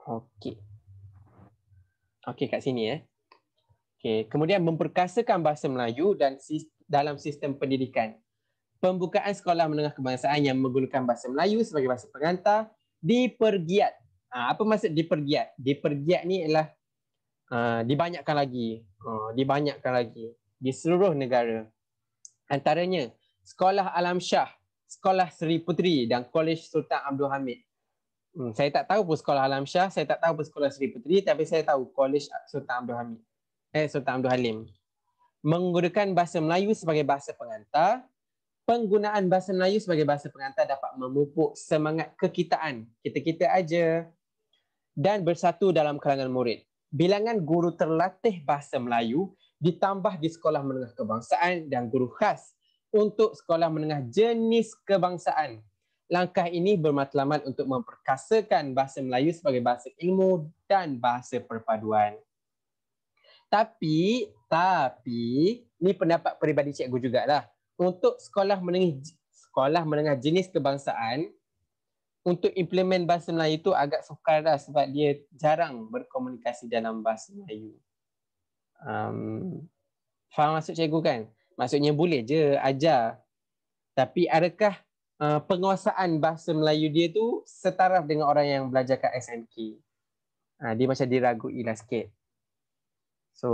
S1: Okay. Okay, kat sini eh. Okay, kemudian memperkasakan bahasa Melayu dan dalam sistem pendidikan. Pembukaan sekolah menengah kebangsaan yang menggunakan bahasa Melayu sebagai bahasa pengantar dipergiat. Ha, apa maksud dipergiat? Dipergiat ni ialah uh, dibanyakkan lagi. Uh, dibanyakkan lagi di seluruh negara. Antaranya Sekolah Alam Syah, Sekolah Seri Puteri dan Kolej Sultan Abdul Hamid. Hmm, saya tak tahu pun Sekolah Alam Syah, saya tak tahu pun Sekolah Seri Puteri tapi saya tahu Kolej Sultan Abdul Hamid. Eh Sultan Abdul Halim. Menggunakan bahasa Melayu sebagai bahasa pengantar, penggunaan bahasa Melayu sebagai bahasa pengantar dapat memupuk semangat kekitaan. Kita-kita aja dan bersatu dalam kalangan murid. Bilangan guru terlatih bahasa Melayu ditambah di sekolah menengah kebangsaan dan guru khas untuk sekolah menengah jenis kebangsaan. Langkah ini bermatlamat untuk memperkasakan bahasa Melayu sebagai bahasa ilmu dan bahasa perpaduan. Tapi, tapi, ni pendapat peribadi cikgu juga lah. Untuk sekolah menengah sekolah menengah jenis kebangsaan, untuk implement bahasa Melayu itu agak sukar lah sebab dia jarang berkomunikasi dalam bahasa Melayu um, faham maksud cikgu kan? Maksudnya boleh je ajar. Tapi adakah uh, penguasaan bahasa Melayu dia tu setaraf dengan orang yang belajar kat SMK? Uh, ah, dia macam diragui lah sikit. So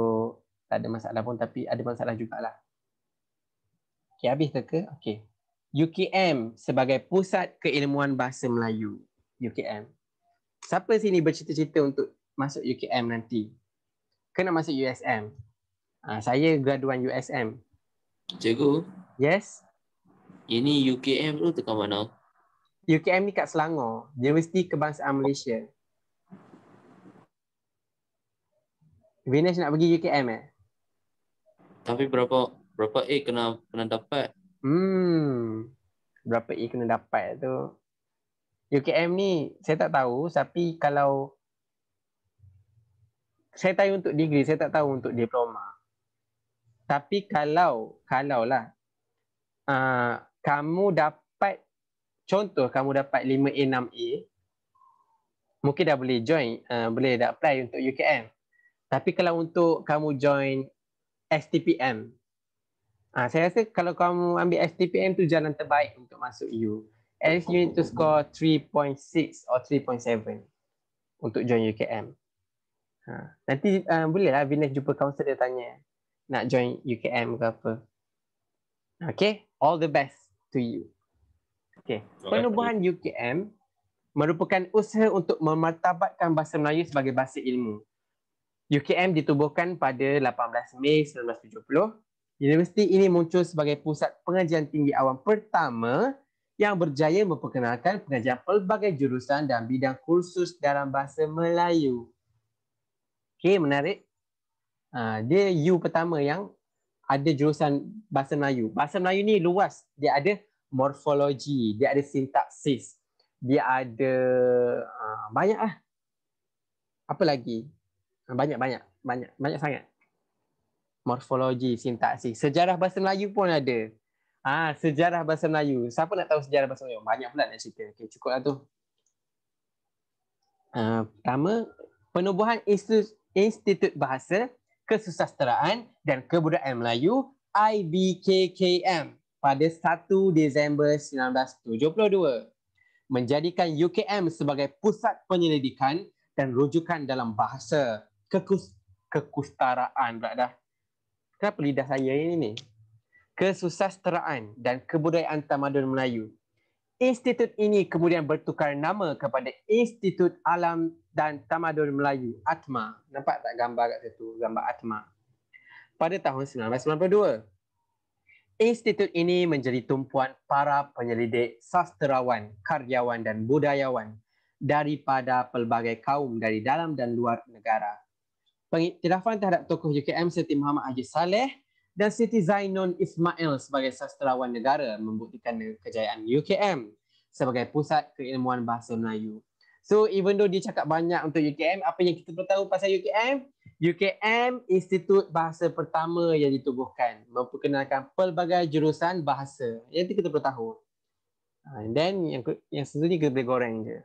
S1: tak ada masalah pun tapi ada masalah jugalah. Okay, habis ke ke? Okay. UKM sebagai pusat keilmuan bahasa Melayu. UKM. Siapa sini bercita-cita untuk masuk UKM nanti? kena masuk USM. Ha, ah, saya graduan USM. Cikgu?
S2: Yes? Ini UKM tu dekat mana?
S1: UKM ni kat Selangor. Universiti Kebangsaan Malaysia. Vinesh nak pergi UKM eh?
S2: Tapi berapa berapa A kena kena dapat?
S1: Hmm. Berapa A kena dapat tu? UKM ni saya tak tahu tapi kalau saya tanya untuk degree, saya tak tahu untuk diploma. Tapi kalau, kalau lah, uh, ah, kamu dapat, contoh kamu dapat 5A, 6A, mungkin dah boleh join, uh, boleh dah apply untuk UKM. Tapi kalau untuk kamu join STPM, uh, ah, saya rasa kalau kamu ambil STPM tu jalan terbaik untuk masuk U. At least you need to score 3.6 or 3.7 untuk join UKM. Ha. Nanti uh, boleh lah Vinesh jumpa kaunsel dia tanya nak join UKM ke apa. Okay, all the best to you. Okay, penubuhan UKM merupakan usaha untuk memartabatkan bahasa Melayu sebagai bahasa ilmu. UKM ditubuhkan pada 18 Mei 1970. Universiti ini muncul sebagai pusat pengajian tinggi awam pertama yang berjaya memperkenalkan pengajian pelbagai jurusan dan bidang kursus dalam bahasa Melayu. Okay, menarik. Uh, dia U pertama yang ada jurusan Bahasa Melayu. Bahasa Melayu ni luas. Dia ada morfologi, dia ada sintaksis, dia ada uh, banyak lah. Apa lagi? Banyak-banyak. Ah, banyak banyak sangat. Morfologi, sintaksis. Sejarah Bahasa Melayu pun ada. Ah, uh, sejarah Bahasa Melayu. Siapa nak tahu sejarah Bahasa Melayu? Banyak pula nak cerita. Okay, cukup lah tu. Uh, pertama, penubuhan institusi Institut Bahasa, Kesusasteraan dan Kebudayaan Melayu IBKKM pada 1 Disember 1972 menjadikan UKM sebagai pusat penyelidikan dan rujukan dalam bahasa kekus kekustaraan pula dah. Kenapa lidah saya ini ni? Kesusasteraan dan kebudayaan tamadun Melayu Institut ini kemudian bertukar nama kepada Institut Alam dan Tamadun Melayu, ATMA. Nampak tak gambar kat situ, gambar ATMA? Pada tahun 1992, Institut ini menjadi tumpuan para penyelidik sastrawan, karyawan dan budayawan daripada pelbagai kaum dari dalam dan luar negara. Pengiktirafan terhadap tokoh UKM Seti Muhammad Haji Saleh dan Siti Zainon Ismail sebagai sastrawan negara membuktikan kejayaan UKM sebagai pusat keilmuan bahasa Melayu. So even though dia cakap banyak untuk UKM, apa yang kita perlu tahu pasal UKM? UKM Institut Bahasa Pertama yang ditubuhkan memperkenalkan pelbagai jurusan bahasa. Yang itu kita perlu tahu. Ha, and then yang yang seterusnya kita boleh goreng je.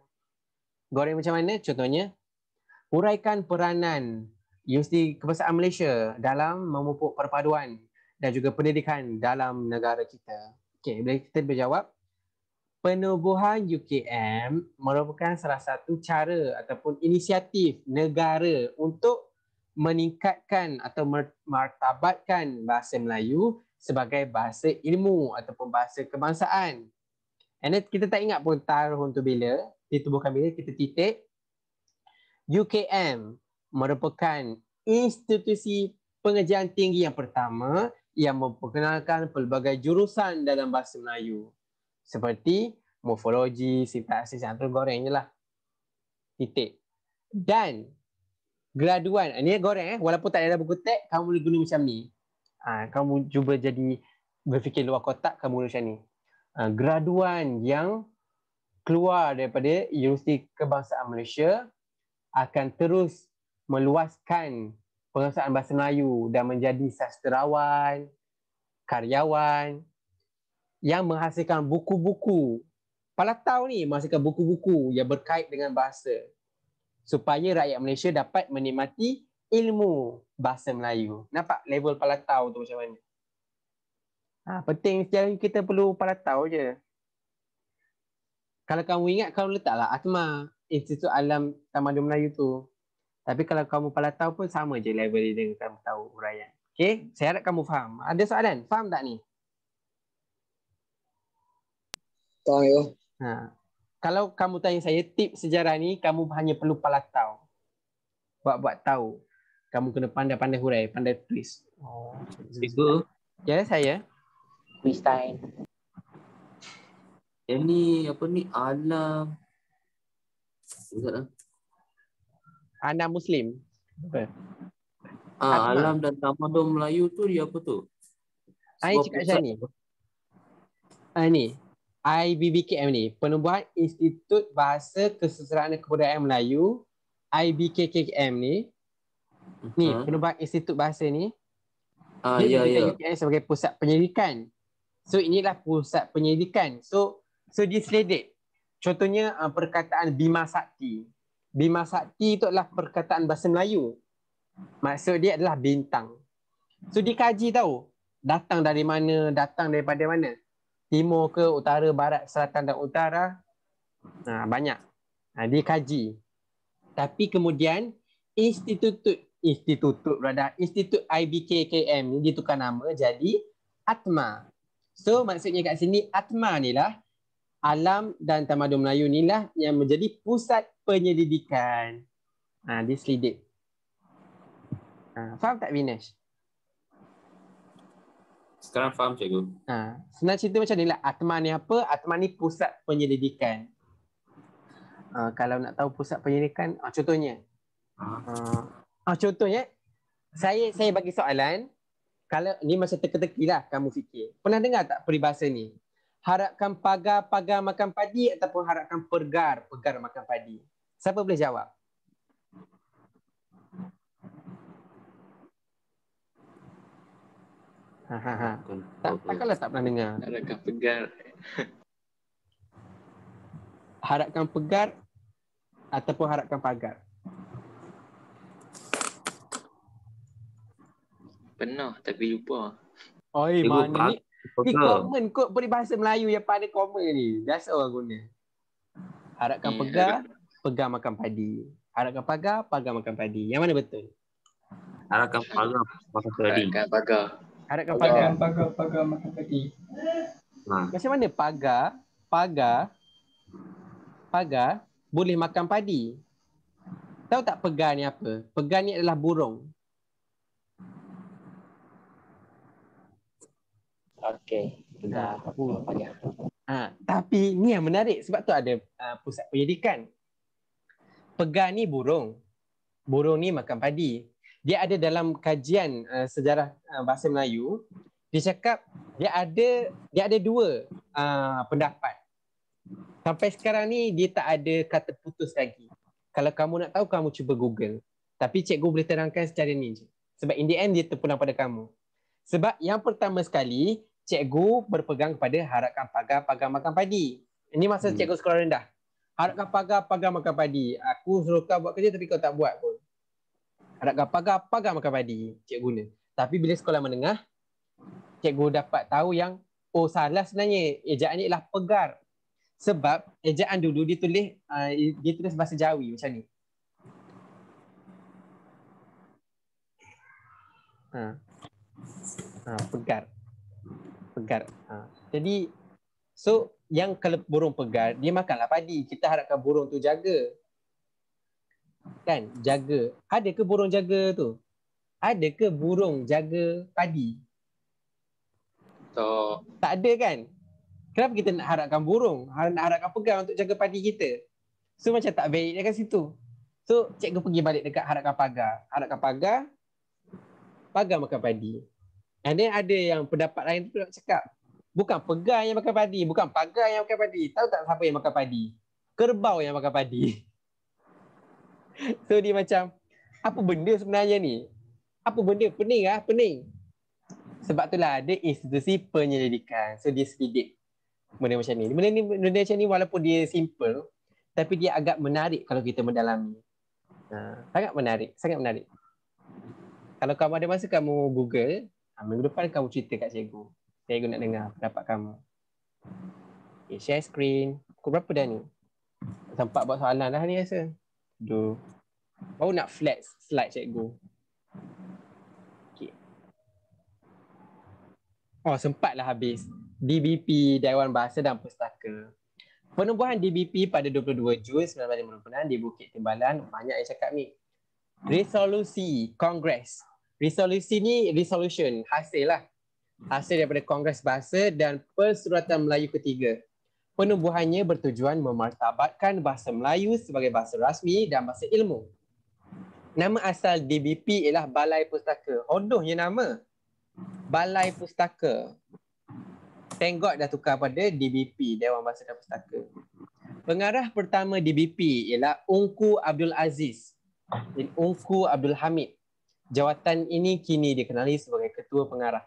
S1: Goreng macam mana? Contohnya, uraikan peranan Universiti Kebangsaan Malaysia dalam memupuk perpaduan dan juga pendidikan dalam negara kita? Okey, boleh kita berjawab? Penubuhan UKM merupakan salah satu cara ataupun inisiatif negara untuk meningkatkan atau martabatkan bahasa Melayu sebagai bahasa ilmu ataupun bahasa kebangsaan. And kita tak ingat pun tahun tu bila, ditubuhkan bila, kita titik UKM merupakan institusi pengajian tinggi yang pertama yang memperkenalkan pelbagai jurusan dalam bahasa Melayu seperti morfologi, sintaksis, antara goreng je lah. Titik. Dan graduan, ini goreng eh, walaupun tak ada buku teks, kamu boleh guna macam ni. Ha, kamu cuba jadi berfikir luar kotak, kamu boleh macam ni. Ha, graduan yang keluar daripada Universiti Kebangsaan Malaysia akan terus meluaskan penguasaan bahasa Melayu dan menjadi sastrawan, karyawan yang menghasilkan buku-buku. Palatau ni menghasilkan buku-buku yang berkait dengan bahasa supaya rakyat Malaysia dapat menikmati ilmu bahasa Melayu. Nampak level palatau tu macam mana? Ha, penting sekali kita perlu palatau je. Kalau kamu ingat kamu letaklah Atma Institut Alam Tamadun Melayu tu. Tapi kalau kamu tahu pun sama je
S2: level dia dengan kamu tahu huraian.
S1: Okay? Saya harap kamu faham. Ada soalan? Faham tak ni?
S2: Faham ya. Ha.
S1: Kalau kamu tanya saya tip sejarah ni, kamu hanya perlu palatau. Buat-buat tahu. Kamu kena pandai-pandai hurai, pandai twist. Oh, Cikgu. Ya, saya. Twist time. Yang ni apa ni alam. Ingatlah anak muslim.
S2: Ah, alam
S1: dan tamadun Melayu tu dia apa tu?
S2: Ai cakap macam ni.
S1: Ai ah, ni. IBBKM ni, Penubuhan Institut Bahasa Keseseraan Kebudayaan Melayu, IBKKM ni. Uh-huh. Mhm. Penubuhan Institut Bahasa ni.
S2: Ah, ya ya. UKM
S1: sebagai pusat penyelidikan. So inilah pusat penyelidikan. So so dia selidik. Contohnya ah, perkataan Bima Sakti. Bima Sakti tu adalah perkataan bahasa Melayu. Maksud dia adalah bintang. So dikaji tahu datang dari mana, datang daripada mana. Timur ke utara, barat, selatan dan utara. Ha, banyak. Ha, dikaji. Tapi kemudian institut institut berada institut IBKKM ni dia tukar nama jadi Atma. So maksudnya kat sini Atma ni lah alam dan tamadun Melayu inilah yang menjadi pusat penyelidikan. Ha, di selidik. Ha, faham tak Vinesh?
S2: Sekarang faham cikgu. Ha,
S1: senang cerita macam ni lah. Atman ni apa? Atman ni pusat penyelidikan. Ha, kalau nak tahu pusat penyelidikan, ha, contohnya. Ha. Ha, ha contohnya, saya saya bagi soalan. Kalau ni masa teka-teki lah kamu fikir. Pernah dengar tak peribahasa ni? harapkan pagar-pagar makan padi ataupun harapkan pergar-pergar makan padi? Siapa boleh jawab?
S2: Ha, ha, ha. Tak, takkanlah tak pernah dengar. Harapkan pegar.
S1: harapkan pegar ataupun harapkan pagar.
S2: Pernah tapi lupa. Oi, mana ni? Ni common
S1: kot peribahasa Melayu yang pada common ni. That's all guna. Harapkan pegar, eh, pegar makan padi. Harapkan pagar, pagar makan padi. Yang mana betul?
S2: Harapkan pagar, makan padi. Harapkan pagar.
S1: Harapkan pagar, pagar makan padi. Ha. Macam mana pagar, pagar, pagar boleh makan padi? Tahu tak pegar ni apa? Pegar ni adalah burung. Okey, dah. Aku pagi. Ha, tapi ni yang menarik sebab tu ada uh, pusat penyidikan Pegar ni burung. Burung ni makan padi. Dia ada dalam kajian uh, sejarah uh, bahasa Melayu, dia cakap dia ada dia ada dua uh, pendapat. Sampai sekarang ni dia tak ada kata putus lagi. Kalau kamu nak tahu kamu cuba Google. Tapi cikgu boleh terangkan secara ni Sebab in the end dia terpulang pada kamu. Sebab yang pertama sekali cikgu berpegang kepada harapkan pagar pagar makan padi. Ini masa hmm. cikgu sekolah rendah. Harapkan pagar pagar makan padi. Aku suruh kau buat kerja tapi kau tak buat pun. Harapkan pagar pagar makan padi, cikgu guna. Tapi bila sekolah menengah, cikgu dapat tahu yang oh salah sebenarnya ejaan ni ialah pegar. Sebab ejaan dulu ditulis uh, dia tulis bahasa Jawi macam ni. Ha. Ha, pegar pegar. Ha. Jadi, so yang kalau burung pegar, dia makanlah padi. Kita harapkan burung tu jaga. Kan? Jaga. ada ke burung jaga tu? ada ke burung jaga padi? So, tak ada kan? Kenapa kita nak harapkan burung? Nak harapkan pegar untuk jaga padi kita? So macam tak valid dekat situ. So cikgu pergi balik dekat harapkan pagar. Harapkan pagar, pagar makan padi. And then ada yang pendapat lain tu nak cakap Bukan pegang yang makan padi Bukan pagang yang makan padi Tahu tak siapa yang makan padi Kerbau yang makan padi So dia macam Apa benda sebenarnya ni Apa benda pening lah pening Sebab tu lah ada institusi penyelidikan So dia sedikit Benda macam ni Benda, ni, benda macam ni walaupun dia simple Tapi dia agak menarik kalau kita mendalami uh, Sangat menarik Sangat menarik kalau kamu ada masa kamu google Ha, minggu depan kamu cerita kat cikgu. Cikgu nak hmm. dengar pendapat kamu. Okay, eh, share screen. Kau berapa dah ni? Sampai buat soalan dah ni rasa. Do. Baru nak flat slide cikgu. Okay. Oh, sempatlah habis. DBP, Dewan Bahasa dan Pustaka. Penubuhan DBP pada 22 Jun 1956 di Bukit Timbalan. Banyak yang cakap ni. Resolusi Kongres Resolusi ni resolution, hasil lah. Hasil daripada Kongres Bahasa dan Persuratan Melayu ketiga. Penubuhannya bertujuan memartabatkan bahasa Melayu sebagai bahasa rasmi dan bahasa ilmu. Nama asal DBP ialah Balai Pustaka. Hodohnya nama. Balai Pustaka. Thank God dah tukar pada DBP, Dewan Bahasa dan Pustaka. Pengarah pertama DBP ialah Ungku Abdul Aziz. Ungku Abdul Hamid. Jawatan ini kini dikenali sebagai Ketua Pengarah.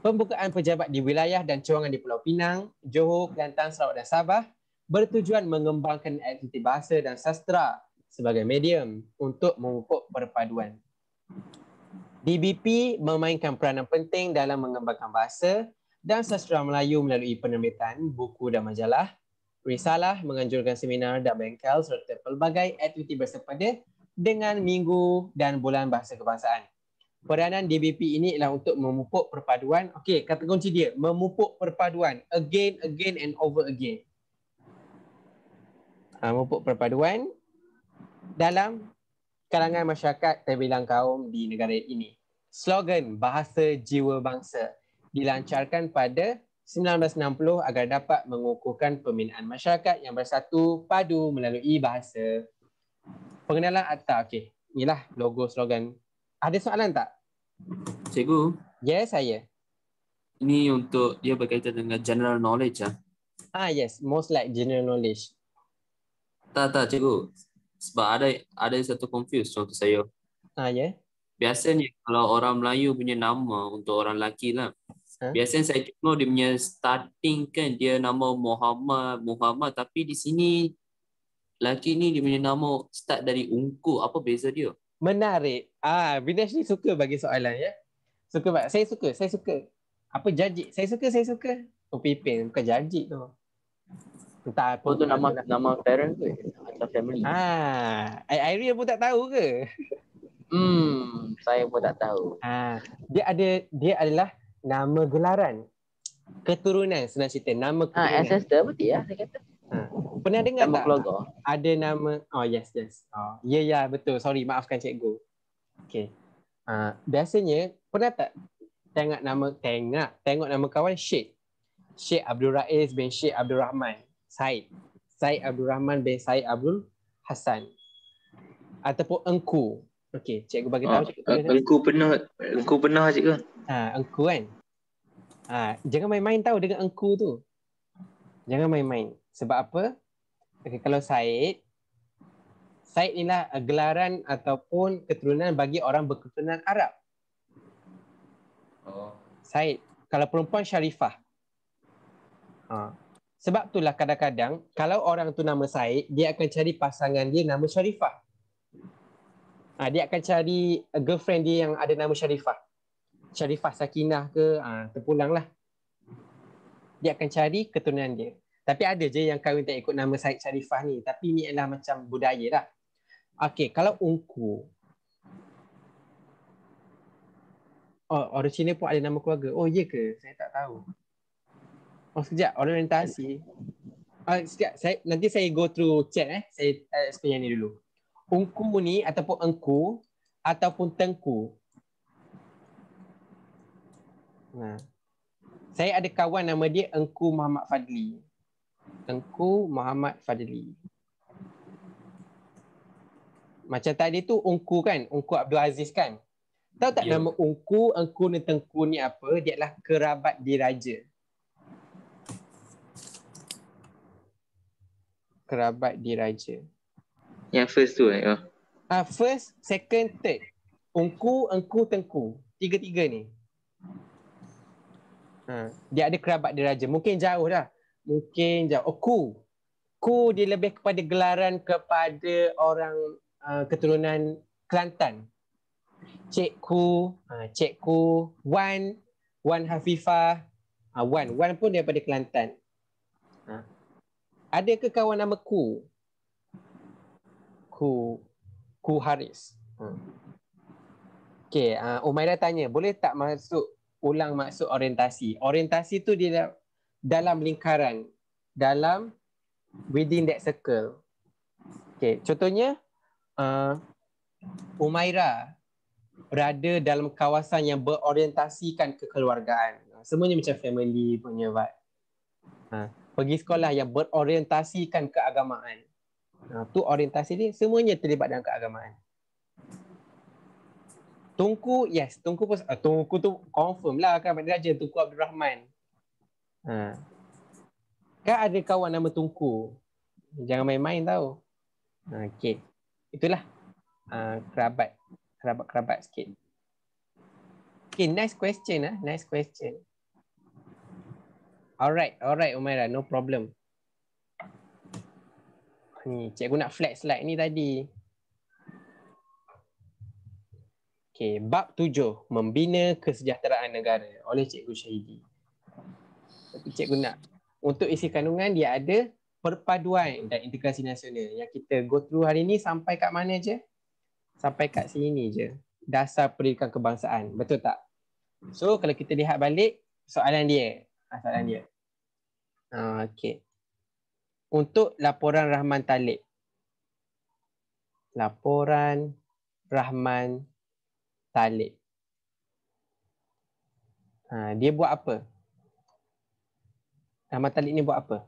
S1: Pembukaan pejabat di wilayah dan cawangan di Pulau Pinang, Johor, Kelantan, Sarawak dan Sabah bertujuan mengembangkan aktiviti bahasa dan sastra sebagai medium untuk mengukur perpaduan. DBP memainkan peranan penting dalam mengembangkan bahasa dan sastra Melayu melalui penerbitan buku dan majalah, risalah menganjurkan seminar dan bengkel serta pelbagai aktiviti bersepeda dengan Minggu dan Bulan Bahasa Kebangsaan. Peranan DBP ini ialah untuk memupuk perpaduan. Okey, kata kunci dia, memupuk perpaduan again, again and over again. Ha, memupuk perpaduan dalam kalangan masyarakat terbilang kaum di negara ini. Slogan Bahasa Jiwa Bangsa dilancarkan pada 1960 agar dapat mengukuhkan pembinaan masyarakat yang bersatu padu melalui bahasa pengenalan Atta. Okey. Inilah logo slogan. Ada soalan tak?
S2: Cikgu. Yes, saya. Ini untuk dia berkaitan dengan general knowledge ah. Ah
S1: yes, most like general
S2: knowledge. Tak tak cikgu. Sebab ada ada satu confuse contoh saya. Ah ya. Yeah. Biasanya kalau orang Melayu punya nama untuk orang lelaki lah. Huh? Biasanya saya tengok dia punya starting kan dia nama Muhammad Muhammad tapi di sini Laki ni dia punya nama start dari ungku apa beza dia
S1: menarik ah Vinesh ni suka bagi soalan ya suka bak saya suka saya suka apa janji saya suka saya suka oh pipin bukan janji tu entah apa oh, tu nama lah. nama parent tu ya? atau family ah Irene pun tak tahu ke hmm saya pun tak tahu ah dia ada dia adalah nama gelaran keturunan senang cerita nama ah, keturunan ah ancestor
S2: betul ya saya kata
S1: Ha. Pernah dengar Tambah tak? Keluarga. Ada nama Oh yes yes oh. Ya ya betul Sorry maafkan cikgu Okay uh, Biasanya Pernah tak Tengok nama Tengok Tengok nama kawan Syed Syed Abdul Raiz bin Syed Abdul Rahman Syed Syed Abdul Rahman bin Syed Abdul Hasan Ataupun Engku Okay cikgu bagi tahu oh, cikgu uh, Engku pernah
S2: Engku pernah cikgu
S1: ha, Engku kan ha, Jangan main-main tahu dengan Engku tu Jangan main-main sebab apa? Okay, kalau Said, Said inilah eh, gelaran ataupun keturunan bagi orang berketurunan Arab. Oh. Said, kalau perempuan Sharifah. Ha. Sebab itulah kadang-kadang kalau orang tu nama Said, dia akan cari pasangan dia nama Sharifah. Ha, dia akan cari eh, girlfriend dia yang ada nama Sharifah. Sharifah Sakinah ke, ha, terpulang lah. Dia akan cari keturunan dia. Tapi ada je yang kahwin tak ikut nama Said Sharifah ni. Tapi ni adalah macam budaya lah. Okay, kalau ungku. Oh, orang Cina pun ada nama keluarga. Oh, iya ke? Saya tak tahu. Oh, sekejap. Orientasi. Oh, sekejap. Saya, nanti saya go through chat eh. Saya uh, explain ni dulu. Ungku ni ataupun engku ataupun tengku. Nah. Ha. Saya ada kawan nama dia Engku Muhammad Fadli. Tengku Muhammad Fadli. Macam tadi tu Ungku kan, Ungku Abdul Aziz kan. Tahu tak yeah. nama Ungku, Engku ni Tengku ni apa? Dia adalah kerabat diraja. Kerabat diraja.
S2: Yang first tu eh? Oh.
S1: Ah, first, second, third. Ungku, Engku, Tengku. Tiga-tiga ni. Ha. Dia ada kerabat diraja. Mungkin jauh dah mungkin jauh. oh, ku ku dia lebih kepada gelaran kepada orang uh, keturunan Kelantan cik ku uh, cik ku wan wan hafifah uh, wan wan pun daripada Kelantan uh. ada ke kawan nama ku ku ku haris uh. Okay, uh, Umaira tanya, boleh tak masuk ulang masuk orientasi? Orientasi tu dia dah dalam lingkaran dalam within that circle. Okey, contohnya uh, Umaira berada dalam kawasan yang berorientasikan kekeluargaan. Uh, semuanya macam family punya vibe. Uh, pergi sekolah yang berorientasikan keagamaan. Uh, tu orientasi ni semuanya terlibat dalam keagamaan. Tungku, yes. Tungku pun, uh, tungku tu confirm lah kan. Dia tungku Abdul Rahman. Ha. Kan ada kawan nama Tungku. Jangan main-main tau. Ha, okay. Itulah. Ha, kerabat. Kerabat-kerabat sikit. Okay, nice question. Ha. nice question. Alright, alright Umaira. No problem. Ni, cikgu nak flat slide ni tadi. Okay, bab tujuh. Membina kesejahteraan negara oleh cikgu Syahidi cikgu nak. Untuk isi kandungan dia ada perpaduan dan integrasi nasional yang kita go through hari ini sampai kat mana je? Sampai kat sini je. Dasar pendidikan kebangsaan. Betul tak? So kalau kita lihat balik soalan dia. Ah, soalan dia. Ah, okay. Untuk laporan Rahman Talib. Laporan Rahman Talib. Ha, dia buat apa? Ahmad Talib ni buat apa?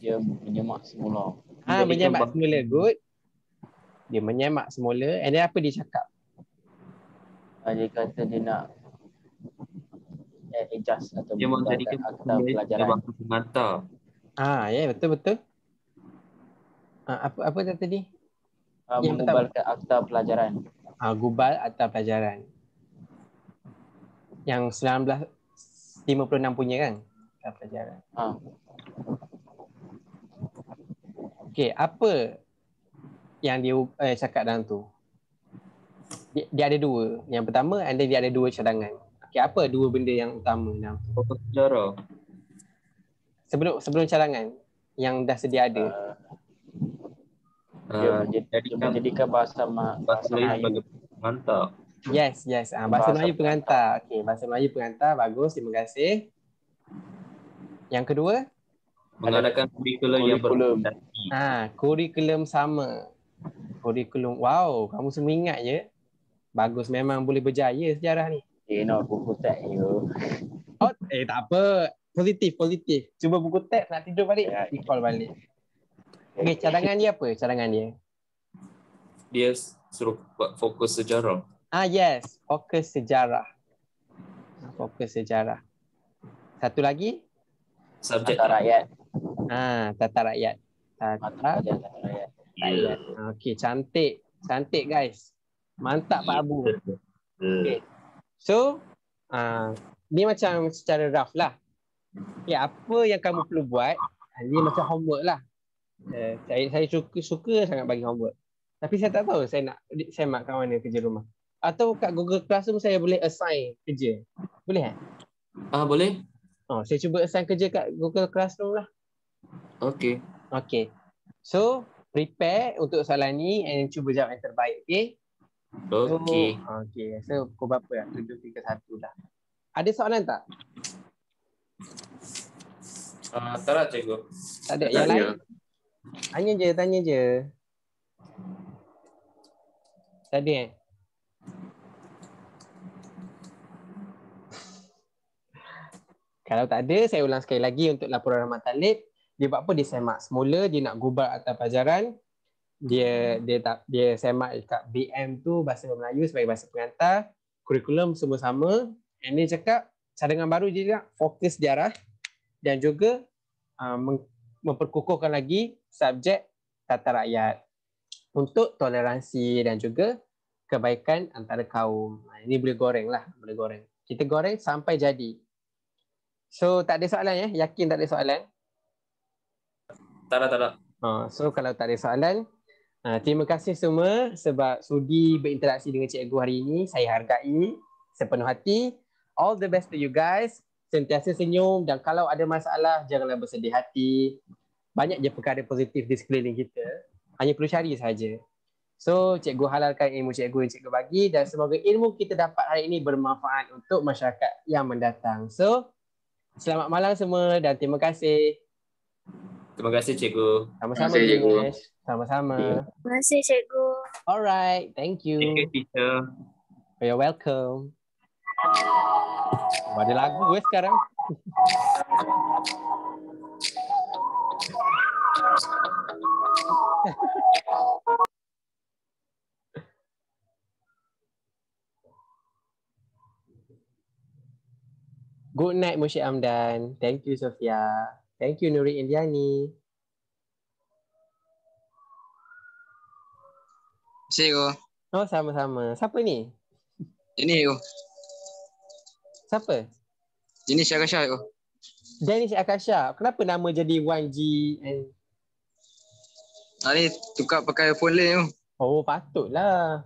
S2: Dia menyemak semula. Ha, dia menyemak kembang.
S1: semula. Good. Dia menyemak semula. And then apa dia cakap?
S2: Ah, dia kata dia nak adjust atau dia mahu jadikan akta pelajaran. Dia mahu
S1: Ah, ya, yeah, betul-betul. Ha, ah, apa apa tadi? Ha, yang mengubalkan pertama. akta pelajaran. Ah, ha, gubal akta pelajaran yang 1956 punya kan pelajaran. Ha. Okey, apa yang dia eh, cakap dalam tu? Dia, dia ada dua. Yang pertama and dia ada dua cadangan. Okey, apa dua benda yang utama dalam pokok sejarah? Sebelum sebelum cadangan yang dah sedia ada. Uh, dia menjadikan, dia menjadikan bahasa, bahasa,
S2: bahasa Melayu sebagai pengantar.
S1: Yes, yes. Ah, bahasa Melayu pengantar. Okey, bahasa Melayu pengantar bagus. Terima kasih. Yang kedua, mengadakan kurikulum yang berkualiti. Ah, kurikulum sama. Kurikulum. Wow, kamu semua ingat ya. Bagus memang boleh berjaya sejarah ni. Okay, eh,
S2: no, buku teks,
S1: you. Oh, eh tak apa. Positif, positif. Cuba buku teks. nak tidur balik. Ya, call balik. Okay, cadangan dia apa? Cadangan dia.
S2: Dia suruh buat fokus sejarah.
S1: Ah yes, fokus sejarah. Fokus sejarah. Satu lagi?
S2: Subjek tata rakyat.
S1: Ah, tata rakyat. Tata, tata rakyat. Yeah. Okey, cantik. Cantik guys. Mantap Pak Abu. Okay. So, ah, ni macam secara rough lah. Okay, apa yang kamu perlu buat? Ah, ni macam homework lah. Eh, saya, saya suka, suka sangat bagi homework. Tapi saya tak tahu saya nak saya mak kat mana kerja rumah atau kat Google Classroom saya boleh assign kerja. Boleh kan? Ah uh, boleh. Oh, saya cuba assign kerja kat Google Classroom lah. Okay. Okay. So, prepare untuk soalan ni and cuba jawab yang terbaik, okay? Okay. So, okay. So, pukul apa? lah? 7, 3, 1 lah. Ada soalan tak?
S2: Ah, uh, tak lah, cikgu. Tak ada. Yang lain?
S1: Tanya je, tanya je. Tadi. eh? Kalau tak ada, saya ulang sekali lagi untuk laporan Rahmat Talib. Dia buat apa? Dia semak semula. Dia nak gubar atas pelajaran. Dia hmm. dia tak dia semak dekat BM tu bahasa Melayu sebagai bahasa pengantar. Kurikulum semua sama. And dia cakap cadangan baru dia nak fokus sejarah dan juga uh, memperkukuhkan lagi subjek tata rakyat untuk toleransi dan juga kebaikan antara kaum. Ini boleh goreng lah, boleh goreng. Kita goreng sampai jadi. So tak ada soalan ya? Yakin tak ada soalan? Tak ada, tak ada. Ha, so kalau tak ada soalan, ha, terima kasih semua sebab sudi berinteraksi dengan cikgu hari ini. Saya hargai sepenuh hati. All the best to you guys. Sentiasa senyum dan kalau ada masalah, janganlah bersedih hati. Banyak je perkara positif di sekeliling kita. Hanya perlu cari sahaja. So, cikgu halalkan ilmu cikgu yang cikgu bagi dan semoga ilmu kita dapat hari ini bermanfaat untuk masyarakat yang mendatang. So, Selamat malam semua dan terima kasih. Terima kasih cikgu. Sama-sama cikgu. Sama-sama. Terima kasih cikgu. Alright, thank you. Thank you teacher. You're welcome. Oh, ada lagu gue eh sekarang. Good night Moshe Amdan. Thank you Sofia. Thank you Nuri Indiani. Siko. Oh sama-sama. Siapa ni? Ini yo. Siapa?
S2: Ini Syah Akasha yo.
S1: Danish Akasha. Kenapa nama jadi 1G and Hari ah, tukar pakai phone lain tu. Oh patutlah.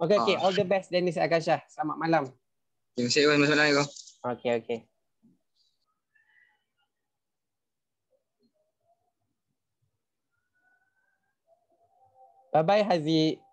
S1: Okay, okay. Ah. All the best Dennis Akasha. Selamat malam.
S2: Terima kasih. Selamat Selamat malam. Okay, okay.
S1: Bye-bye, Hazi. -bye,